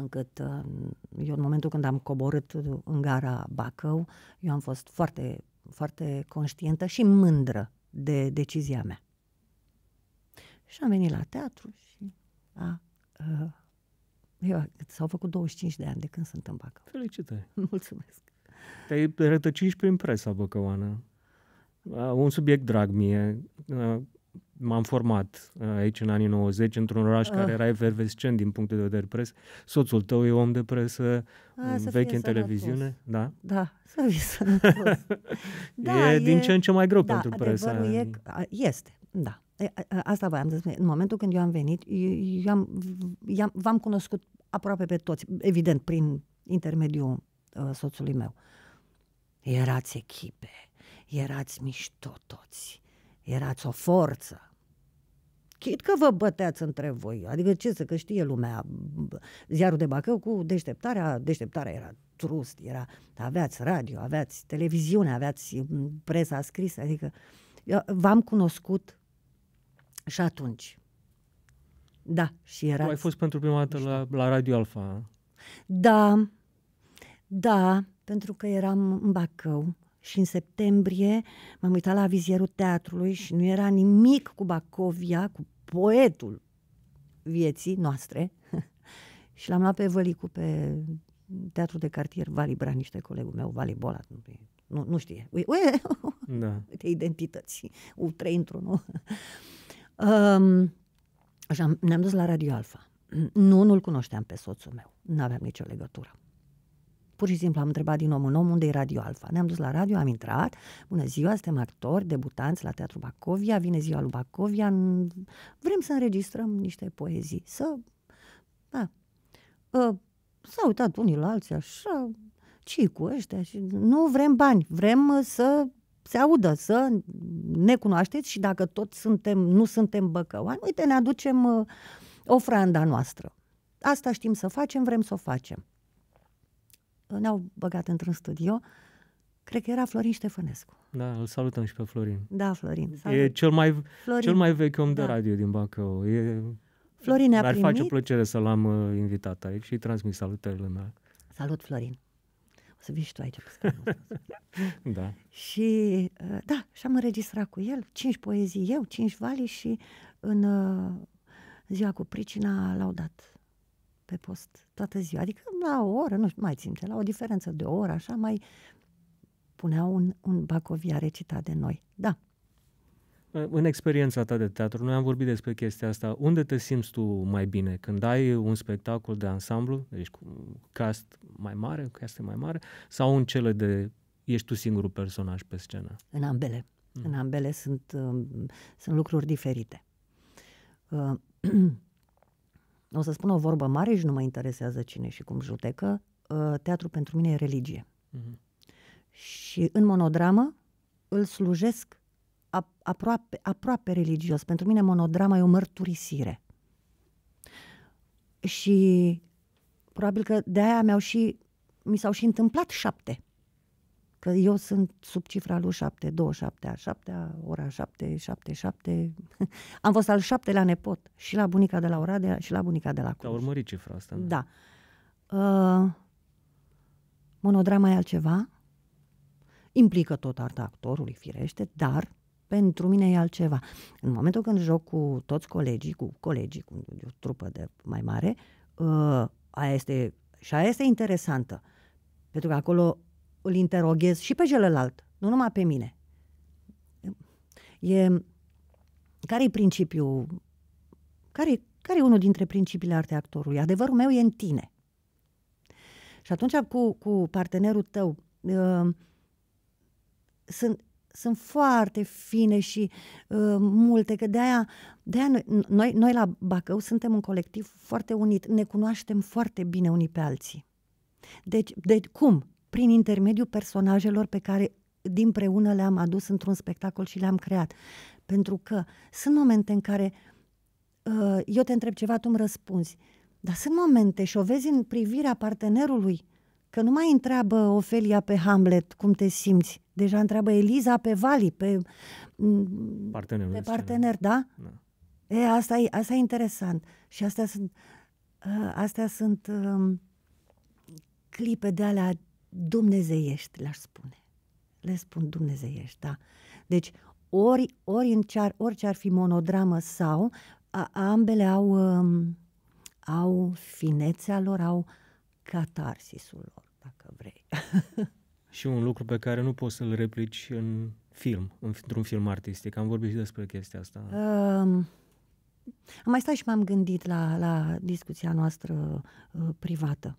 încât um, eu în momentul când am coborât în gara Bacău, eu am fost foarte, foarte conștientă și mândră de decizia mea. Și am venit la teatru și a, a, uh, eu, s-au făcut 25 de ani de când sunt în Bacău. Felicitări! Mulțumesc! Te-ai rătăcit și prin presa băcăoană. un subiect drag mie. Uh, m-am format uh, aici în anii 90 într-un oraș uh. care ah. era efervescent din punct de vedere pres. Soțul tău e om de presă, ah, mm, vechi în televiziune. Da? Da, să fii sănătos. da, e, e din ce în ce mai greu da, pentru presă. E, este, da. Asta voiam să spun. În momentul când eu am venit, eu, am, am, v-am cunoscut aproape pe toți, evident, prin intermediul uh, soțului meu. Erați echipe, erați mișto toți Erați o forță. Chit că vă băteați între voi. Adică ce să, că știe lumea ziarul de Bacău cu deșteptarea. Deșteptarea era trust, era, aveați radio, aveați televiziune, aveați presa scrisă. Adică eu v-am cunoscut și atunci. Da, și era. ai fost pentru prima dată la, la Radio Alfa. Da, da, pentru că eram în Bacău și în septembrie m-am uitat la vizierul teatrului și nu era nimic cu Bacovia, cu poetul vieții noastre. și l-am luat pe Vălicu pe teatru de cartier Vali niște colegul meu, Vali Bolat, nu, nu, nu știe. Ui, ui, da. Uite identități, u trei într nu? um, așa, ne-am dus la Radio Alfa. Nu, nu-l cunoșteam pe soțul meu. Nu aveam nicio legătură. Pur și simplu am întrebat din om în om unde e Radio Alfa. Ne-am dus la radio, am intrat, bună ziua, suntem actori, debutanți la Teatru Bacovia, vine ziua lui Bacovia, vrem să înregistrăm niște poezii, să... Da. Ă, s-au uitat unii la alții așa, ce cu ăștia? Și nu vrem bani, vrem ă, să se audă, să ne cunoașteți și dacă tot suntem, nu suntem băcăoani, uite, ne aducem ă, ofranda noastră. Asta știm să facem, vrem să o facem ne-au băgat într-un studio, cred că era Florin Ștefănescu. Da, îl salutăm și pe Florin. Da, Florin. Salut. E cel mai, Florin. cel mai vechi om de da. radio din Bacău. E, Florin a primit... face plăcere să l-am uh, invitat aici și transmit salutările mele. Salut, Florin. O să vii și tu aici pe da. Și, uh, da, și-am înregistrat cu el cinci poezii eu, cinci vali și în uh, ziua cu pricina l-au dat pe post toată ziua. Adică la o oră, nu știu, mai țin la o diferență de o oră, așa, mai punea un, un Bacovia recitat de noi. Da. În experiența ta de teatru, noi am vorbit despre chestia asta. Unde te simți tu mai bine? Când ai un spectacol de ansamblu, ești cu cast mai mare, cast mai mare, sau în cele de ești tu singurul personaj pe scenă? În ambele. Mm. În ambele sunt, um, sunt lucruri diferite. Uh, O să spun o vorbă mare și nu mă interesează cine și cum judecă. Uh, teatru pentru mine e religie. Mm-hmm. Și în monodramă îl slujesc aproape, aproape religios. Pentru mine monodrama e o mărturisire. Și probabil că de aia mi-au și mi s-au și întâmplat șapte că eu sunt sub cifra lui 7, 27, 7, 7, ora 7, 7, 7. Am fost al șaptelea nepot și la bunica de la Oradea și la bunica de la Cluj. Te-a urmărit cifra asta. Da. da. Uh, monodrama e altceva, implică tot arta actorului, firește, dar pentru mine e altceva. În momentul când joc cu toți colegii, cu colegii, cu o trupă de mai mare, uh, aia este, și aia este interesantă. Pentru că acolo îl interoghez și pe celălalt, nu numai pe mine. E, care e principiul, care, care e unul dintre principiile artei actorului? Adevărul meu e în tine. Și atunci cu, cu partenerul tău uh, sunt, sunt foarte fine și uh, multe, că de-aia, de-aia noi, noi, noi la Bacău suntem un colectiv foarte unit, ne cunoaștem foarte bine unii pe alții. Deci, de, deci cum? prin intermediul personajelor pe care dinpreună le-am adus într-un spectacol și le-am creat. Pentru că sunt momente în care uh, eu te întreb ceva, tu îmi răspunzi. Dar sunt momente și o vezi în privirea partenerului că nu mai întreabă Ofelia pe Hamlet cum te simți. Deja întreabă Eliza pe Vali, pe mm, partenerul. Pe partener, da? da? E, asta, e, asta e interesant. Și astea sunt, uh, astea sunt uh, clipe de alea dumnezeiești, le-aș spune. Le spun dumnezeiești, da. Deci, ori, ori în cear, orice ar fi monodramă sau, a, ambele au, um, au finețea lor, au catarsisul lor, dacă vrei. și un lucru pe care nu poți să-l replici în film, într-un film artistic. Am vorbit și despre chestia asta. Um, am mai stat și m-am gândit la, la discuția noastră uh, privată.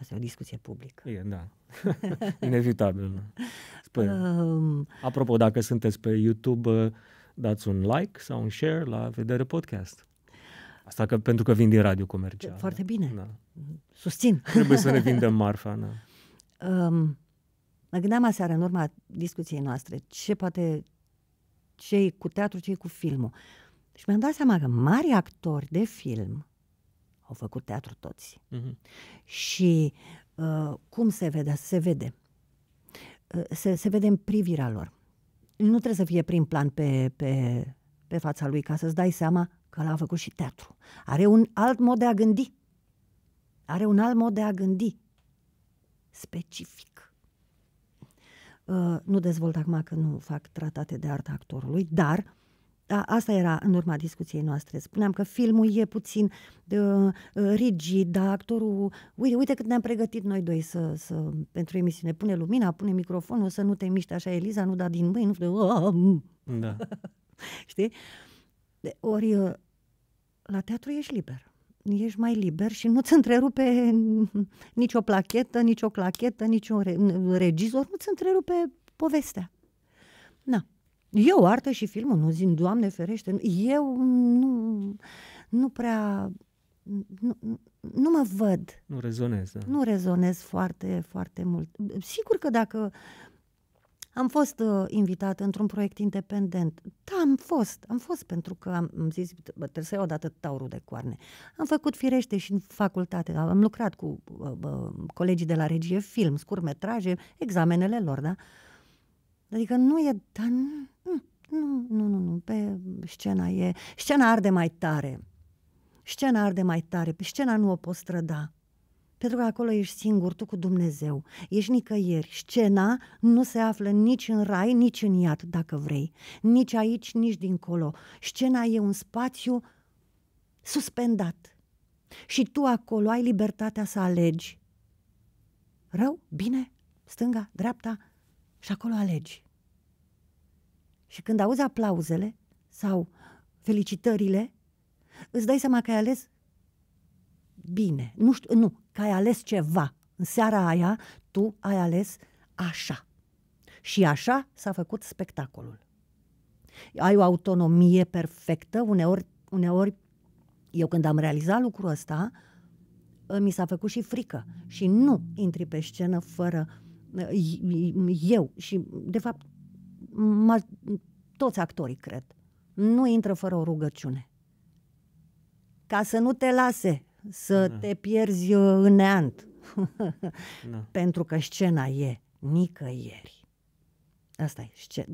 Asta e o discuție publică. E, da. Inevitabil. Spune. Um... Apropo, dacă sunteți pe YouTube, uh, dați un like sau un share la Vedere Podcast. Asta că, pentru că vin din radio comercial. Foarte bine. Da. Susțin. Trebuie să ne vindem marfa. Da. Um, mă gândeam aseară, în urma discuției noastre, ce poate, ce cu teatru, ce cu filmul. Și mi-am dat seama că mari actori de film au făcut teatru toți. Uh-huh. Și uh, cum se vede? Se vede. Uh, se, se vede în privirea lor. Nu trebuie să fie prin plan pe, pe, pe fața lui ca să-ți dai seama că l-a făcut și teatru. Are un alt mod de a gândi. Are un alt mod de a gândi. Specific. Uh, nu dezvolt acum că nu fac tratate de arta actorului, dar uh, a, asta era în urma discuției noastre. Spuneam că filmul e puțin uh, rigid, dar actorul... Uite, uite cât ne-am pregătit noi doi să, să, pentru emisiune. Pune lumina, pune microfonul, să nu te miști așa, Eliza, nu da din mâini, nu știu... Da. Știi? De, ori ă, la teatru ești liber. Ești mai liber și nu-ți întrerupe nicio plachetă, nicio clachetă, niciun re- regizor, nu-ți întrerupe povestea. Nu. Eu, artă și filmul, nu zic, Doamne ferește, eu nu, nu prea, nu, nu mă văd. Nu rezonez, da. Nu rezonez foarte, foarte mult. Sigur că dacă am fost uh, invitată într-un proiect independent. Da, am fost. Am fost pentru că am, am zis, bă, trebuie să iau odată taurul de coarne. Am făcut firește și în facultate. Am lucrat cu uh, uh, colegii de la regie film, scurmetraje, examenele lor, da? Uh, Adică nu e, dar nu, nu, nu, nu, nu, pe scena e, scena arde mai tare. Scena arde mai tare, pe scena nu o poți străda. Pentru că acolo ești singur, tu cu Dumnezeu. Ești nicăieri. Scena nu se află nici în rai, nici în iad, dacă vrei. Nici aici, nici dincolo. Scena e un spațiu suspendat. Și tu acolo ai libertatea să alegi rău, bine, stânga, dreapta, și acolo alegi. Și când auzi aplauzele sau felicitările, îți dai seama că ai ales bine. Nu știu, nu, că ai ales ceva. În seara aia tu ai ales așa. Și așa s-a făcut spectacolul. Ai o autonomie perfectă, uneori, uneori eu când am realizat lucrul ăsta, mi s-a făcut și frică și nu intri pe scenă fără Ă, eu și, de fapt, toți actorii cred, nu intră fără o rugăciune. Ca să nu te lase să da. te pierzi ă, în neant. da. Pentru că scena e nicăieri. Asta e scena.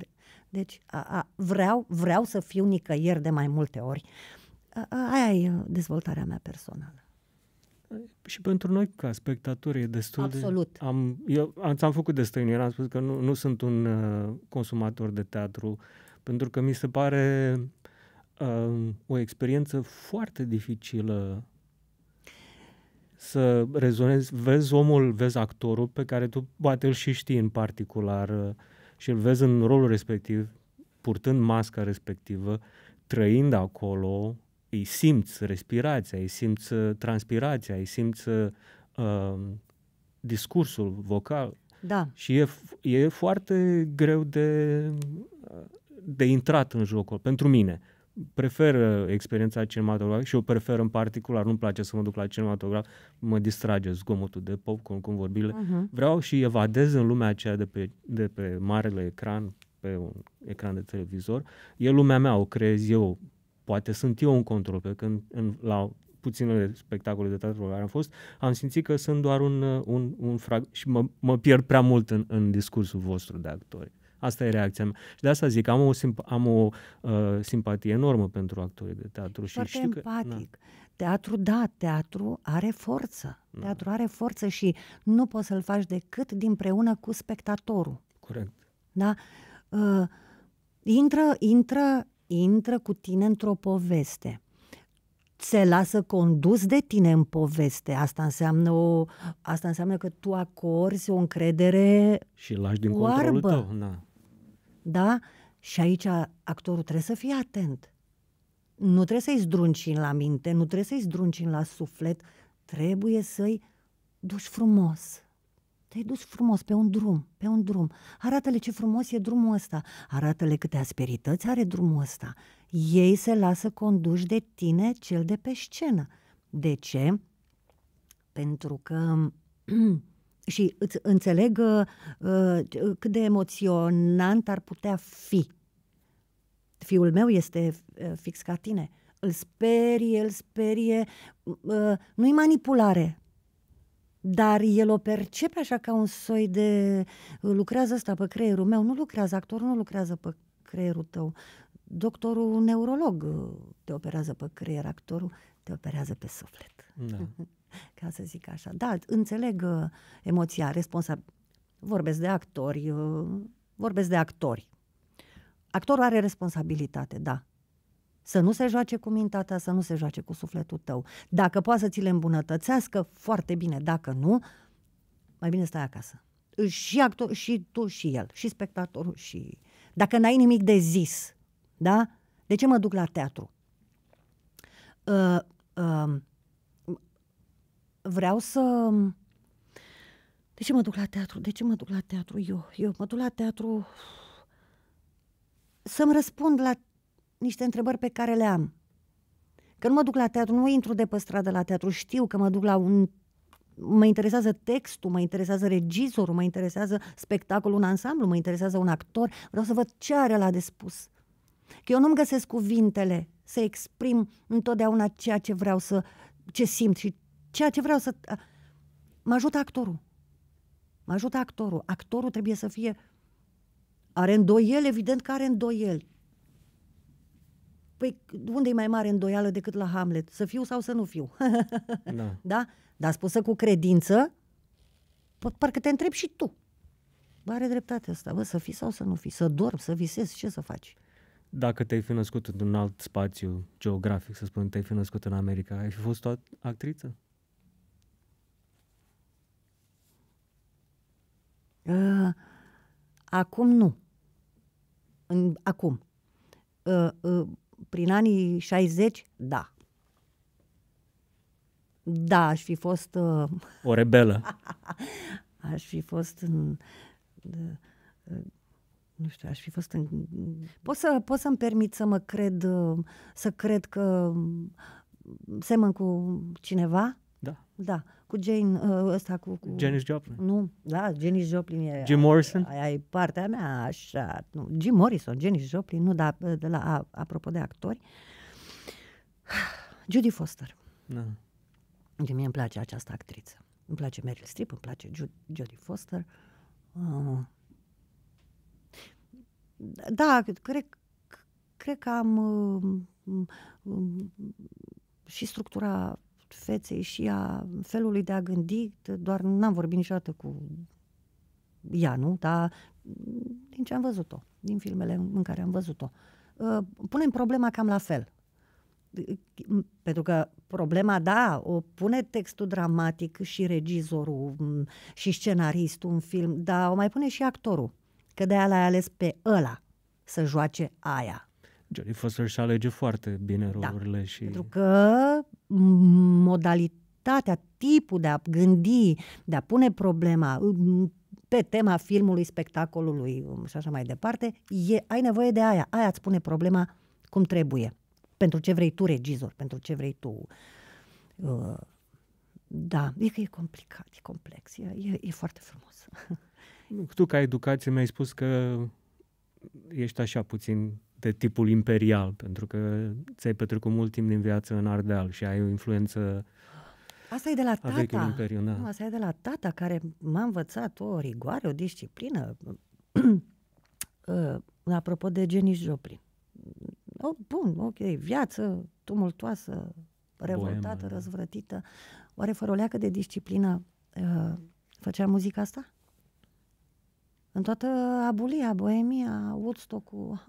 Deci a, a, vreau, vreau să fiu nicăieri de mai multe ori. A, a, aia e uh, dezvoltarea mea personală și pentru noi, ca spectatori, e destul Absolut. de... Am, eu am, am făcut de străinier, am spus că nu, nu sunt un uh, consumator de teatru, pentru că mi se pare uh, o experiență foarte dificilă să rezonezi, vezi omul, vezi actorul pe care tu poate îl și știi în particular uh, și îl vezi în rolul respectiv, purtând masca respectivă, trăind acolo, îi simți respirația, îi simți uh, transpirația, îi simți uh, um, discursul vocal. Da. Și e, e foarte greu de, de intrat în jocul, pentru mine. Prefer uh, experiența cinematografică și o prefer în particular. Nu-mi place să mă duc la cinematograf, mă distrage zgomotul de cum, cum vorbile. Uh-huh. Mhm. Vreau și evadez în lumea aceea de pe, de pe marele ecran, pe un ecran de televizor. E lumea mea, o creez eu poate sunt eu în control, pe când în, la puținele spectacole de teatru care am fost, am simțit că sunt doar un, un, un frag și mă, mă pierd prea mult în, în discursul vostru de actori. Asta e reacția mea. Și de asta zic, am o, simp- am o uh, simpatie enormă pentru actorii de teatru. Și știu empatic. Că, na. Teatru, da, teatru are forță. Na. Da. Teatru are forță și nu poți să-l faci decât dinpreună cu spectatorul. Corect. Da? Uh, intră, intră intră cu tine într-o poveste se lasă condus de tine în poveste. Asta înseamnă, o, asta înseamnă că tu acorzi o încredere Și lași din oarbă. controlul tău. Na. Da. da? Și aici actorul trebuie să fie atent. Nu trebuie să-i zdrunci în la minte, nu trebuie să-i zdrunci în la suflet, trebuie să-i duci frumos te-ai dus frumos pe un drum, pe un drum. Arată-le ce frumos e drumul ăsta. Arată-le câte asperități are drumul ăsta. Ei se lasă conduși de tine, cel de pe scenă. De ce? Pentru că și îți înțeleg uh, uh, cât de emoționant ar putea fi. Fiul meu este uh, fix ca tine. Îl sperie, îl sperie. Uh, nu-i manipulare, dar el o percepe așa ca un soi de lucrează asta pe creierul meu, nu lucrează, actorul nu lucrează pe creierul tău, doctorul neurolog uh, te operează pe creier, actorul te operează pe suflet. Da. ca să zic așa. Da, înțeleg uh, emoția, responsabil Vorbesc de actori, uh, vorbesc de actori. Actorul are responsabilitate, da, să nu se joace cu mintea ta, să nu se joace cu sufletul tău. Dacă poate să ți le îmbunătățească, foarte bine. Dacă nu, mai bine stai acasă. Și actor, și tu, și el, și spectatorul, și... Dacă n-ai nimic de zis, da? De ce mă duc la teatru? Uh, uh, vreau să... De ce mă duc la teatru? De ce mă duc la teatru eu? Eu mă duc la teatru să-mi răspund la niște întrebări pe care le am. Că nu mă duc la teatru, nu intru de pe stradă la teatru, știu că mă duc la un mă interesează textul, mă interesează regizorul, mă interesează spectacolul în ansamblu, mă interesează un actor, vreau să văd ce are la de spus. Că eu nu-mi găsesc cuvintele să exprim întotdeauna ceea ce vreau să, ce simt și ceea ce vreau să... Mă ajută actorul. Mă ajută actorul. Actorul trebuie să fie... Are îndoiel, evident că are îndoieli. Păi unde e mai mare îndoială decât la Hamlet? Să fiu sau să nu fiu? da. da? Dar spusă cu credință, pot, parcă te întrebi și tu. Bă, are dreptate asta, bă, să fii sau să nu fii, să dorm să visezi, ce să faci? Dacă te-ai fi născut în un alt spațiu geografic, să spun, te-ai fi născut în America, ai fi fost tot actriță? Uh, acum nu. În, acum. Uh, uh, prin anii 60, da. Da, aș fi fost... Uh... O rebelă. aș fi fost în... Uh, uh, nu știu, aș fi fost în... Pot, să, pot să-mi permit să mă cred, uh, să cred că semăn cu cineva? Da. Da cu Jane, uh, ăsta cu... cu... Janis Joplin. Nu, da, Janis Joplin e... Jim Morrison? Aia e partea mea, așa. Nu, Jim Morrison, Janis Joplin, nu, dar uh, de la, a, apropo de actori. Judy Foster. Da. De deci, mie îmi place această actriță. Îmi place Meryl Streep, îmi place Ju- Judy Foster. Uh. Da, cred, cred că am uh, uh, și structura feței și a felului de a gândi, doar n-am vorbit niciodată cu ea, nu? Dar mm, din ce am văzut-o, din filmele în care am văzut-o. Uh, punem problema cam la fel. Mm, pentru că problema, da, o pune textul dramatic și regizorul mm, și scenaristul în film, dar o mai pune și actorul. Că de-aia l-ai ales pe ăla să joace aia. Jodie Foster și alege foarte bine da. rolurile. Da, și... Pentru că modalitatea, tipul de a gândi, de a pune problema pe tema filmului, spectacolului um, și așa mai departe, e, ai nevoie de aia. Aia îți pune problema cum trebuie. Pentru ce vrei tu regizor, pentru ce vrei tu. Uh, da, e că e complicat, e complex, e, e, e foarte frumos. Tu, ca educație, mi-ai spus că ești așa puțin de tipul imperial, pentru că ți-ai petrecut mult timp din viață în Ardeal și ai o influență Asta e de la tata. Imperiu, da. nu, asta e de la tata care m-a învățat o rigoare, o disciplină. Uh, apropo de Genis Joplin. Oh, bun, ok, viață tumultoasă, revoltată, Boema, da. răzvrătită. Oare fără o leacă de disciplină uh, făcea muzica asta? În toată abulia, boemia, Woodstock-ul,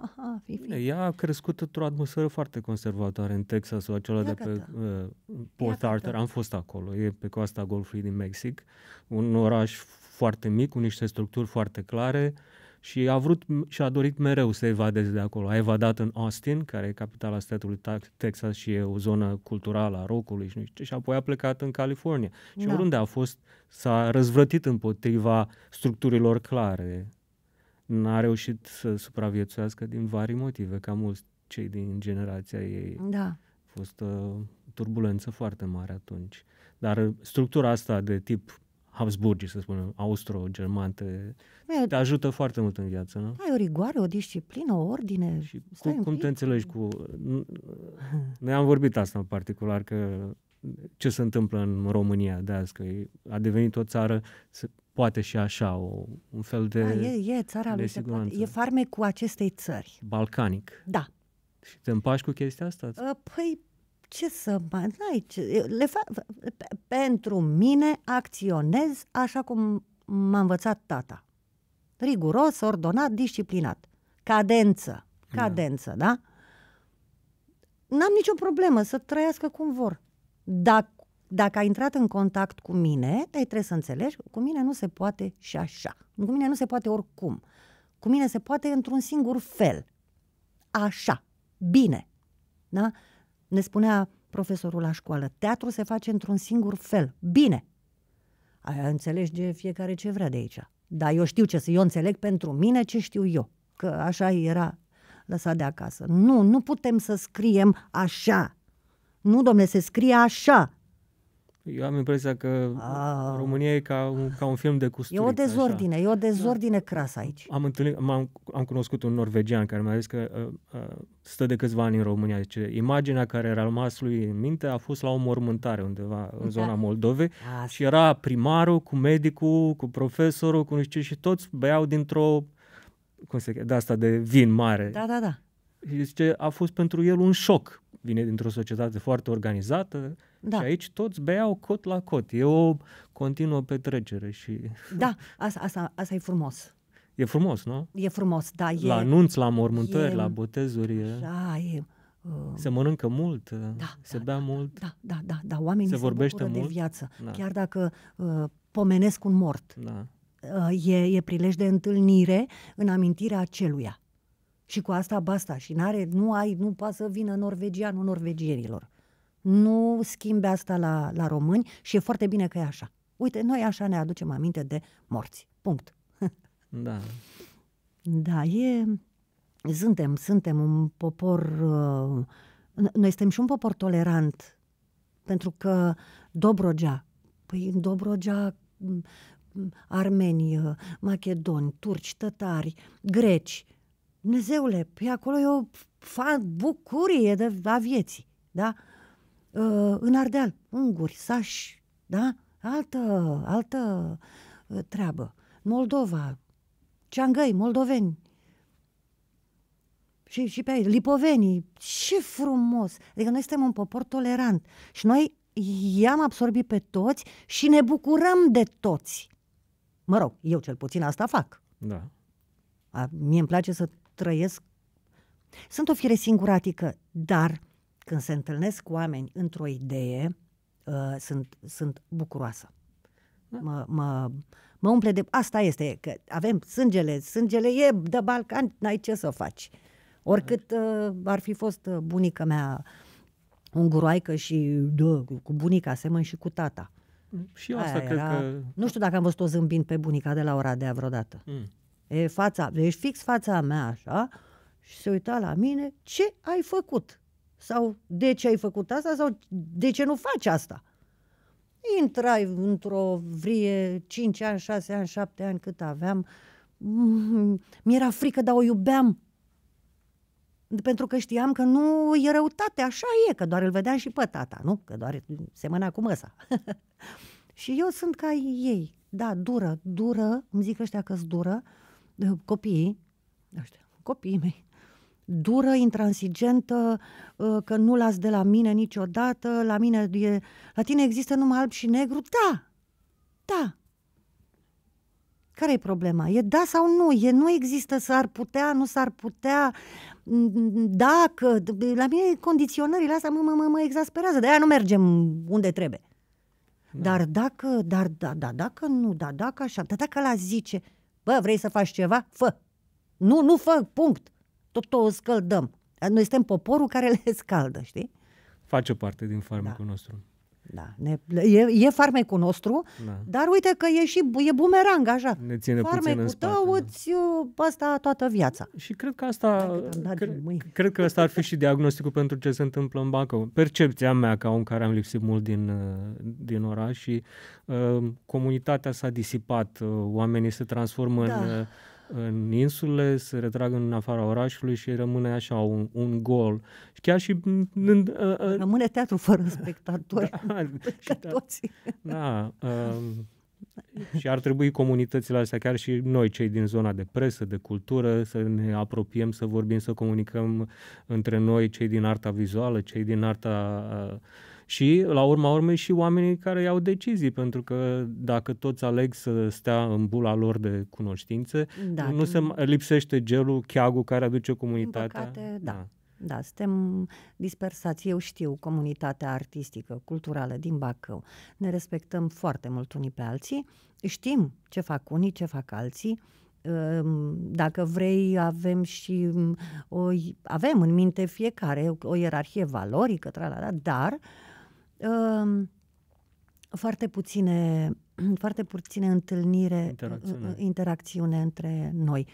Bine, Ea a crescut într-o atmosferă foarte conservatoare în Texas, acela Ia de pe uh, Port Ia Arthur. Am fost acolo, e pe coasta Golfului din Mexic, un oraș foarte mic, cu niște structuri foarte clare, uh, și a vrut și a dorit mereu să evadeze de acolo. A evadat în Austin, care e capitala statului Texas și e o zonă culturală a rockului și nu știu ce, și apoi a plecat în California. Și da. oriunde a fost, s-a răzvrătit împotriva structurilor clare. N-a reușit să supraviețuiască din vari motive, ca mulți cei din generația ei. Da. A fost o uh, turbulență foarte mare atunci. Dar structura asta de tip Habsburgii, să spunem, austro-germante, păi, te ajută foarte mult în viață, nu? Ai o rigoare, o disciplină, o ordine. Și cu, cum pic. te înțelegi cu... Noi am vorbit asta în particular, că ce se întâmplă în România de azi, că a devenit o țară, se, poate și așa, o, un fel de... Da, e, e țara de lui, siguranță. e farme cu acestei țări. Balcanic. Da. Și te împași cu chestia asta? Ă, păi, ce să mai, n-ai ce, le fa- pentru mine acționez așa cum m-a învățat tata. Riguros, ordonat, disciplinat. Cadență, da. cadență, da? da? N-am nicio problemă să trăiască cum vor. Dacă, dacă ai intrat în contact cu mine, ai trebuie să înțelegi, cu mine nu se poate și așa. Cu mine nu se poate oricum. Cu mine se poate într-un singur fel. Așa. Bine. Da? ne spunea profesorul la școală, teatru se face într-un singur fel. Bine! Aia de fiecare ce vrea de aici. Dar eu știu ce să, eu înțeleg pentru mine ce știu eu. Că așa era lăsat de acasă. Nu, nu putem să scriem așa. Nu, domne, se scrie așa. Eu am impresia că A... România e ca un, ca un film de custurit. E o dezordine, așa. e o da. dezordine da. crasă aici. Am, întâlnit, am, am cunoscut un norvegian care mi-a zis că uh, uh, stă de câțiva ani în România. Deci, imaginea care era rămas lui în minte a fost la o mormântare undeva în da. zona Moldovei și era primarul cu medicul, cu profesorul, cu nu știu ce și toți beau dintr-o cum se de asta de vin mare. Da, da, da zice, a fost pentru el un șoc. Vine dintr-o societate foarte organizată da. și aici toți beau cot la cot. E o continuă petrecere și... Da, asta, asta, asta e frumos. E frumos, nu? E frumos, da. E, la anunț, la mormântări, e, la botezuri. E, da, e... Uh, se mănâncă mult, da, uh, da se da, bea da, mult. Da, da, da, da. Oamenii se, se vorbește mult. de viață. Da. Chiar dacă uh, pomenesc un mort, da. uh, e, e prilej de întâlnire în amintirea aceluia. Și cu asta basta. Și n-are, nu ai, nu poate să vină norvegianul norvegienilor. Nu schimbe asta la, la români și e foarte bine că e așa. Uite, noi așa ne aducem aminte de morți. Punct. Da. Da, e... Suntem, suntem un popor... Uh, noi suntem și un popor tolerant. Pentru că Dobrogea, păi în Dobrogea mm, mm, armeni, uh, macedoni, turci, tătari, greci, Dumnezeule, pe păi acolo e o fan, bucurie de, a vieții, da? Uh, în Ardeal, unguri, sași, da? Altă, altă uh, treabă. Moldova, ceangăi, moldoveni, și, și pe aici, lipovenii, ce frumos! Adică noi suntem un popor tolerant și noi i-am absorbit pe toți și ne bucurăm de toți. Mă rog, eu cel puțin asta fac. Da. A, mie îmi place să trăiesc. Sunt o fire singuratică, dar când se întâlnesc cu oameni într-o idee, uh, sunt, sunt bucuroasă. Da. Mă, mă, mă umple de... Asta este, că avem sângele, sângele e de Balcan, n-ai ce să faci. Oricât uh, ar fi fost uh, bunica mea unguroaică și dă, cu bunica semăn și cu tata. Mm. Și eu asta cred era, că... Nu știu dacă am văzut-o zâmbind pe bunica de la Oradea vreodată. Mm. E, fața, deci fix fața mea așa, și se uita la mine, ce ai făcut? Sau de ce ai făcut asta? Sau de ce nu faci asta? Intrai într-o vrie 5 ani, 6 ani, 7 ani cât aveam. Mm, mi-era frică, dar o iubeam. Pentru că știam că nu e răutate, așa e, că doar îl vedeam și pe tata, nu? Că doar semăna cu măsa. și eu sunt ca ei, da, dură, dură, îmi zic ăștia că-s dură, copiii, ăștia, copiii mei, dură, intransigentă, ă, că nu las de la mine niciodată, la mine e, la tine există numai alb și negru? Da! Da! Care e problema? E da sau nu? E nu există s-ar putea, nu s-ar putea, dacă, la mine condiționările astea mă, mă, mă, mă exasperează, de aia nu mergem unde trebuie. Da. Dar dacă, dar da, da, dacă nu, da, dacă așa, dar dacă la zice, Bă, vrei să faci ceva? Fă! Nu, nu fă, punct! Tot o scăldăm. Noi suntem poporul care le scaldă, știi? Face parte din farmacul da. nostru. Da. Ne, e, e farmecul nostru, da. dar uite că e și e bumerang, așa. Ne ține farmecul puțin în spate, tău da. îți asta uh, toată viața. Și cred că asta da, cred, cred că asta ar fi și diagnosticul pentru ce se întâmplă în Bacău. Percepția mea ca om care am lipsit mult din, uh, din oraș și uh, comunitatea s-a disipat, uh, oamenii se transformă da. în uh, în insule, se retrag în afara orașului și rămâne așa un, un gol. Și chiar și... În, uh, uh, rămâne teatru fără spectatori. Da, ca da. toți. Da, uh, și ar trebui comunitățile astea, chiar și noi, cei din zona de presă, de cultură, să ne apropiem, să vorbim, să comunicăm între noi, cei din arta vizuală, cei din arta uh, și, la urma urmei, și oamenii care iau decizii, pentru că dacă toți aleg să stea în bula lor de cunoștințe, da, nu se lipsește gelul, cheagul care aduce comunitatea. păcate, da. da. Da, suntem dispersați. Eu știu comunitatea artistică, culturală din Bacău. Ne respectăm foarte mult unii pe alții. Știm ce fac unii, ce fac alții. Ehm, dacă vrei, avem și mm, o, avem în minte fiecare o ierarhie valorică, dar uh, foarte puține, foarte puține întâlnire, interacțiune, uh, interacțiune între noi.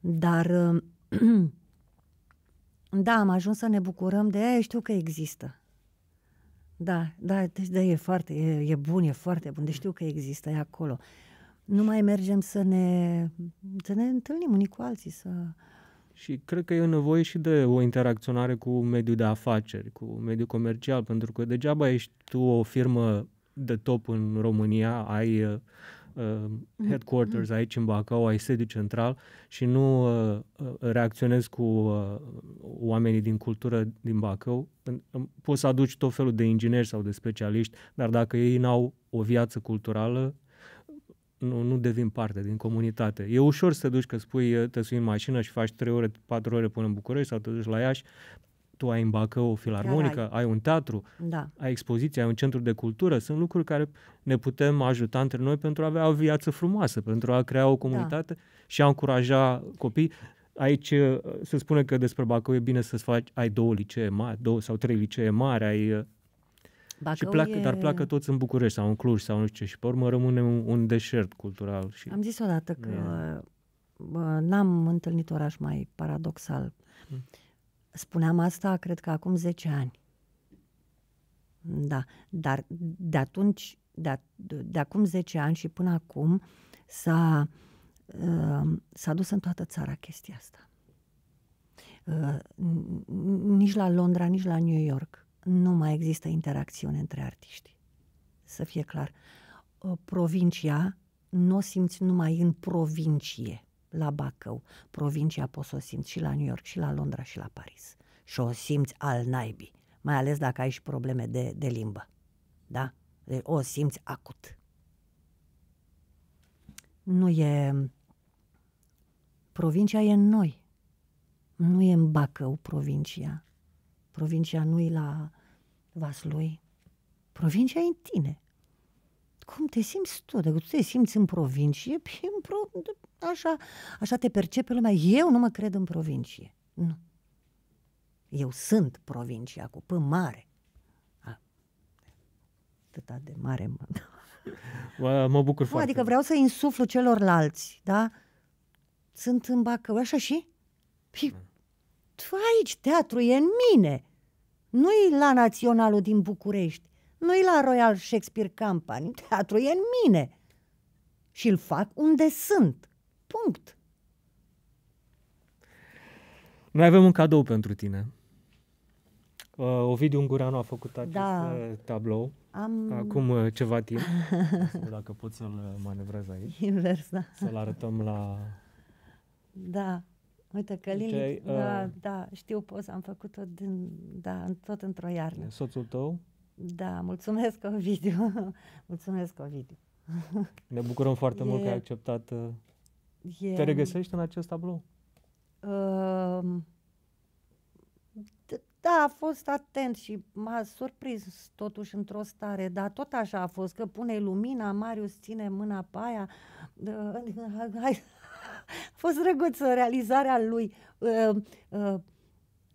Dar uh, da, am ajuns să ne bucurăm de ea, știu că există. Da, da, deci da, e foarte, e, e bun, e foarte bun, deci știu că există, e acolo. Nu mai mergem să ne, să ne întâlnim unii cu alții, să... Uh, și cred că e nevoie și de o interacționare cu mediul de afaceri, cu mediul comercial, pentru că degeaba ești tu o firmă de top în România, ai uh, uh headquarters mm-hmm. aici în Bacău, ai sediu central și nu uh, reacționezi cu uh, oamenii din cultură din Bacău. Poți să aduci tot felul de ingineri sau de specialiști, dar dacă ei n-au o viață culturală, nu, nu devin parte din comunitate. E ușor să te duci că spui, te sui în mașină și faci 3 ore, 4 ore până în București sau te duci la Iași, tu ai în Bacău o filarmonică, ai. ai un teatru, da. ai expoziție, ai un centru de cultură. Sunt lucruri care ne putem ajuta între noi pentru a avea o viață frumoasă, pentru a crea o comunitate da. și a încuraja copii. Aici uh, se spune că despre Bacău e bine să faci, ai două licee mari, două sau trei licee mari, ai uh, Bacău și pleacă, e... dar pleacă toți în București sau în Cluj sau nu știu ce și pe urmă rămâne un, un deșert cultural. Și... Am zis odată că e... n-am întâlnit oraș mai paradoxal. Hmm. Spuneam asta, cred că acum 10 ani. Da, dar de atunci, de, de acum 10 ani și până acum s-a, uh, s-a dus în toată țara chestia asta. Uh, nici la Londra, nici la New York nu mai există interacțiune între artiști. Să fie clar. Uh, provincia nu o simți numai în provincie, la Bacău. Provincia poți să o simți și la New York, și la Londra, și la Paris. Și o simți al naibii, mai ales dacă ai și probleme de, de limbă. Da? Deci o simți acut. Nu e... Provincia e în noi. Nu e în Bacău provincia. Provincia nu e la Vaslui, provincia e în tine. Cum te simți tu? Dacă tu te simți în provincie, în pro... așa, așa te percepe lumea. Eu nu mă cred în provincie. Nu. Eu sunt provincia cu P mare. A, atâta de mare mă... Mă bucur nu, foarte. Adică vreau să insuflu celorlalți, da? Sunt în Bacău, așa și? și păi, mm. tu aici, teatru e în mine. Nu-i la Naționalul din București, nu-i la Royal Shakespeare Company, teatru e în mine. Și îl fac unde sunt. Punct. Noi avem un cadou pentru tine. Uh, Ovidiu Ungureanu a făcut acest da. Uh, tablou Am... acum uh, ceva timp. dacă pot să-l uh, manevrez aici. Invers, da. Să-l arătăm la... Da. Uite, Călin, okay, uh, da, da, știu poza, am făcut-o din, da, tot într-o iarnă. Soțul tău? Da, mulțumesc, Ovidiu. mulțumesc, Ovidiu. ne bucurăm foarte e, mult că ai acceptat. Uh, e, Te regăsești în acest tablou? Uh, da, a fost atent și m-a surprins totuși într-o stare, dar tot așa a fost, că pune lumina, Marius ține mâna pe aia, uh, hai, a fost drăguță uh, realizarea lui. Uh, uh,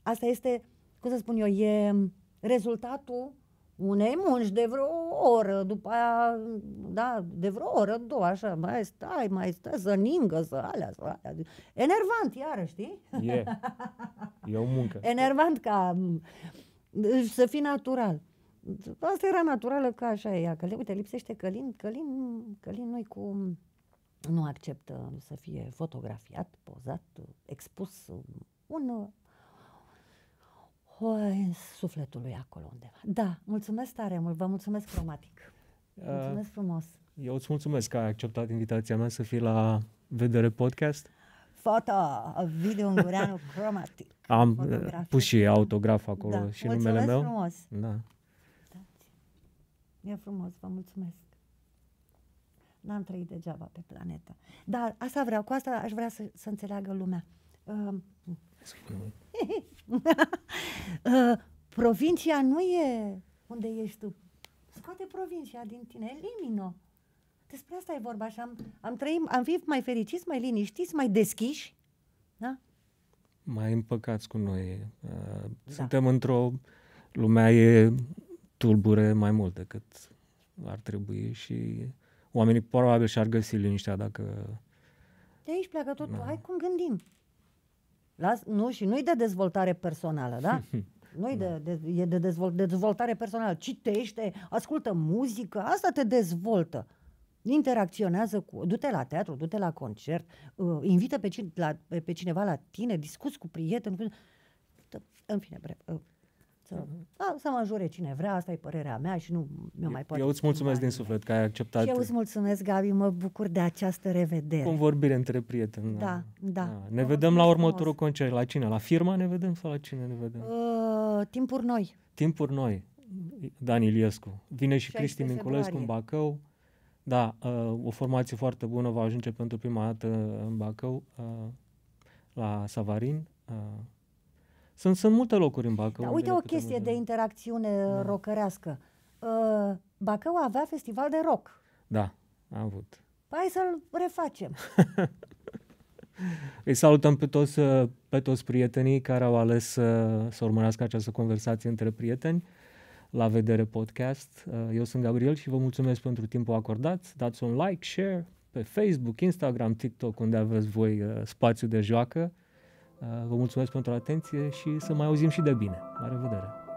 asta este, cum să spun eu, e rezultatul unei munci de vreo oră, după aia, da, de vreo oră, două, așa, mai stai, mai stai, să ningă, să alea, să alea. Enervant, iară, știi? E, e o muncă. Enervant ca mm, să fii natural. Asta era naturală că așa e ea, că uite, lipsește Călin, Călin, Călin nu-i cu nu acceptă să fie fotografiat, pozat, expus un hoi sufletul lui acolo undeva. Da, mulțumesc tare mult, vă mulțumesc cromatic. Uh, mulțumesc frumos. Eu îți mulțumesc că ai acceptat invitația mea să fii la Vedere Podcast. Foto, video ungureanu cromatic. Am uh, Fotografie. pus și autograf acolo da. și mulțumesc numele meu. Mulțumesc frumos. Da. da. E frumos, vă mulțumesc n-am trăit degeaba pe planetă. Dar asta vreau, cu asta aș vrea să, să înțeleagă lumea. Uh, uh, provincia nu e unde ești tu. Scoate provincia din tine, elimină. Despre asta e vorba și am, am trăit, am fi mai fericiți, mai liniștiți, mai deschiși. Da? Mai împăcați cu noi. Uh, da. Suntem într-o... Lumea e tulbure mai mult decât ar trebui și oamenii probabil și-ar găsi liniștea dacă... De aici pleacă totul. Da. Hai cum gândim. Las, nu, și nu-i de dezvoltare personală, da? nu da. de, de, e de, dezvol, de dezvoltare personală. Citește, ascultă muzică, asta te dezvoltă. Interacționează cu... Du-te la teatru, du-te la concert, uh, invită pe, cine, la, pe cineva la tine, discuți cu prieteni. în fine, bre, uh, să, da, să mă jure cine vrea, asta e părerea mea și nu mi-o mai poate. Eu îți mulțumesc din suflet că ai acceptat. Și eu îți mulțumesc, Gabi, mă bucur de această revedere. vorbire între prieteni. Da, da. da. da. Ne vedem la următorul frumos. concert. La cine? La firma ne vedem sau la cine ne vedem? Uh, timpuri noi. Timpuri noi. Dan Iliescu. Vine și Cristi Minculescu în Bacău. Da, uh, o formație foarte bună va ajunge pentru prima dată în Bacău, uh, la Savarin. Uh, sunt, sunt multe locuri în Bacău. Da, uite o chestie de interacțiune da. Uh, rocărească. Uh, Bacău avea festival de rock. Da, am avut. Hai să-l refacem. Îi salutăm pe toți, uh, pe toți prietenii care au ales să, uh, să urmărească această conversație între prieteni. La vedere podcast. Eu sunt Gabriel și vă mulțumesc pentru timpul acordat. Dați un like, share pe Facebook, Instagram, TikTok, unde aveți voi spațiu de joacă. Vă mulțumesc pentru atenție și să mai auzim și de bine. La revedere!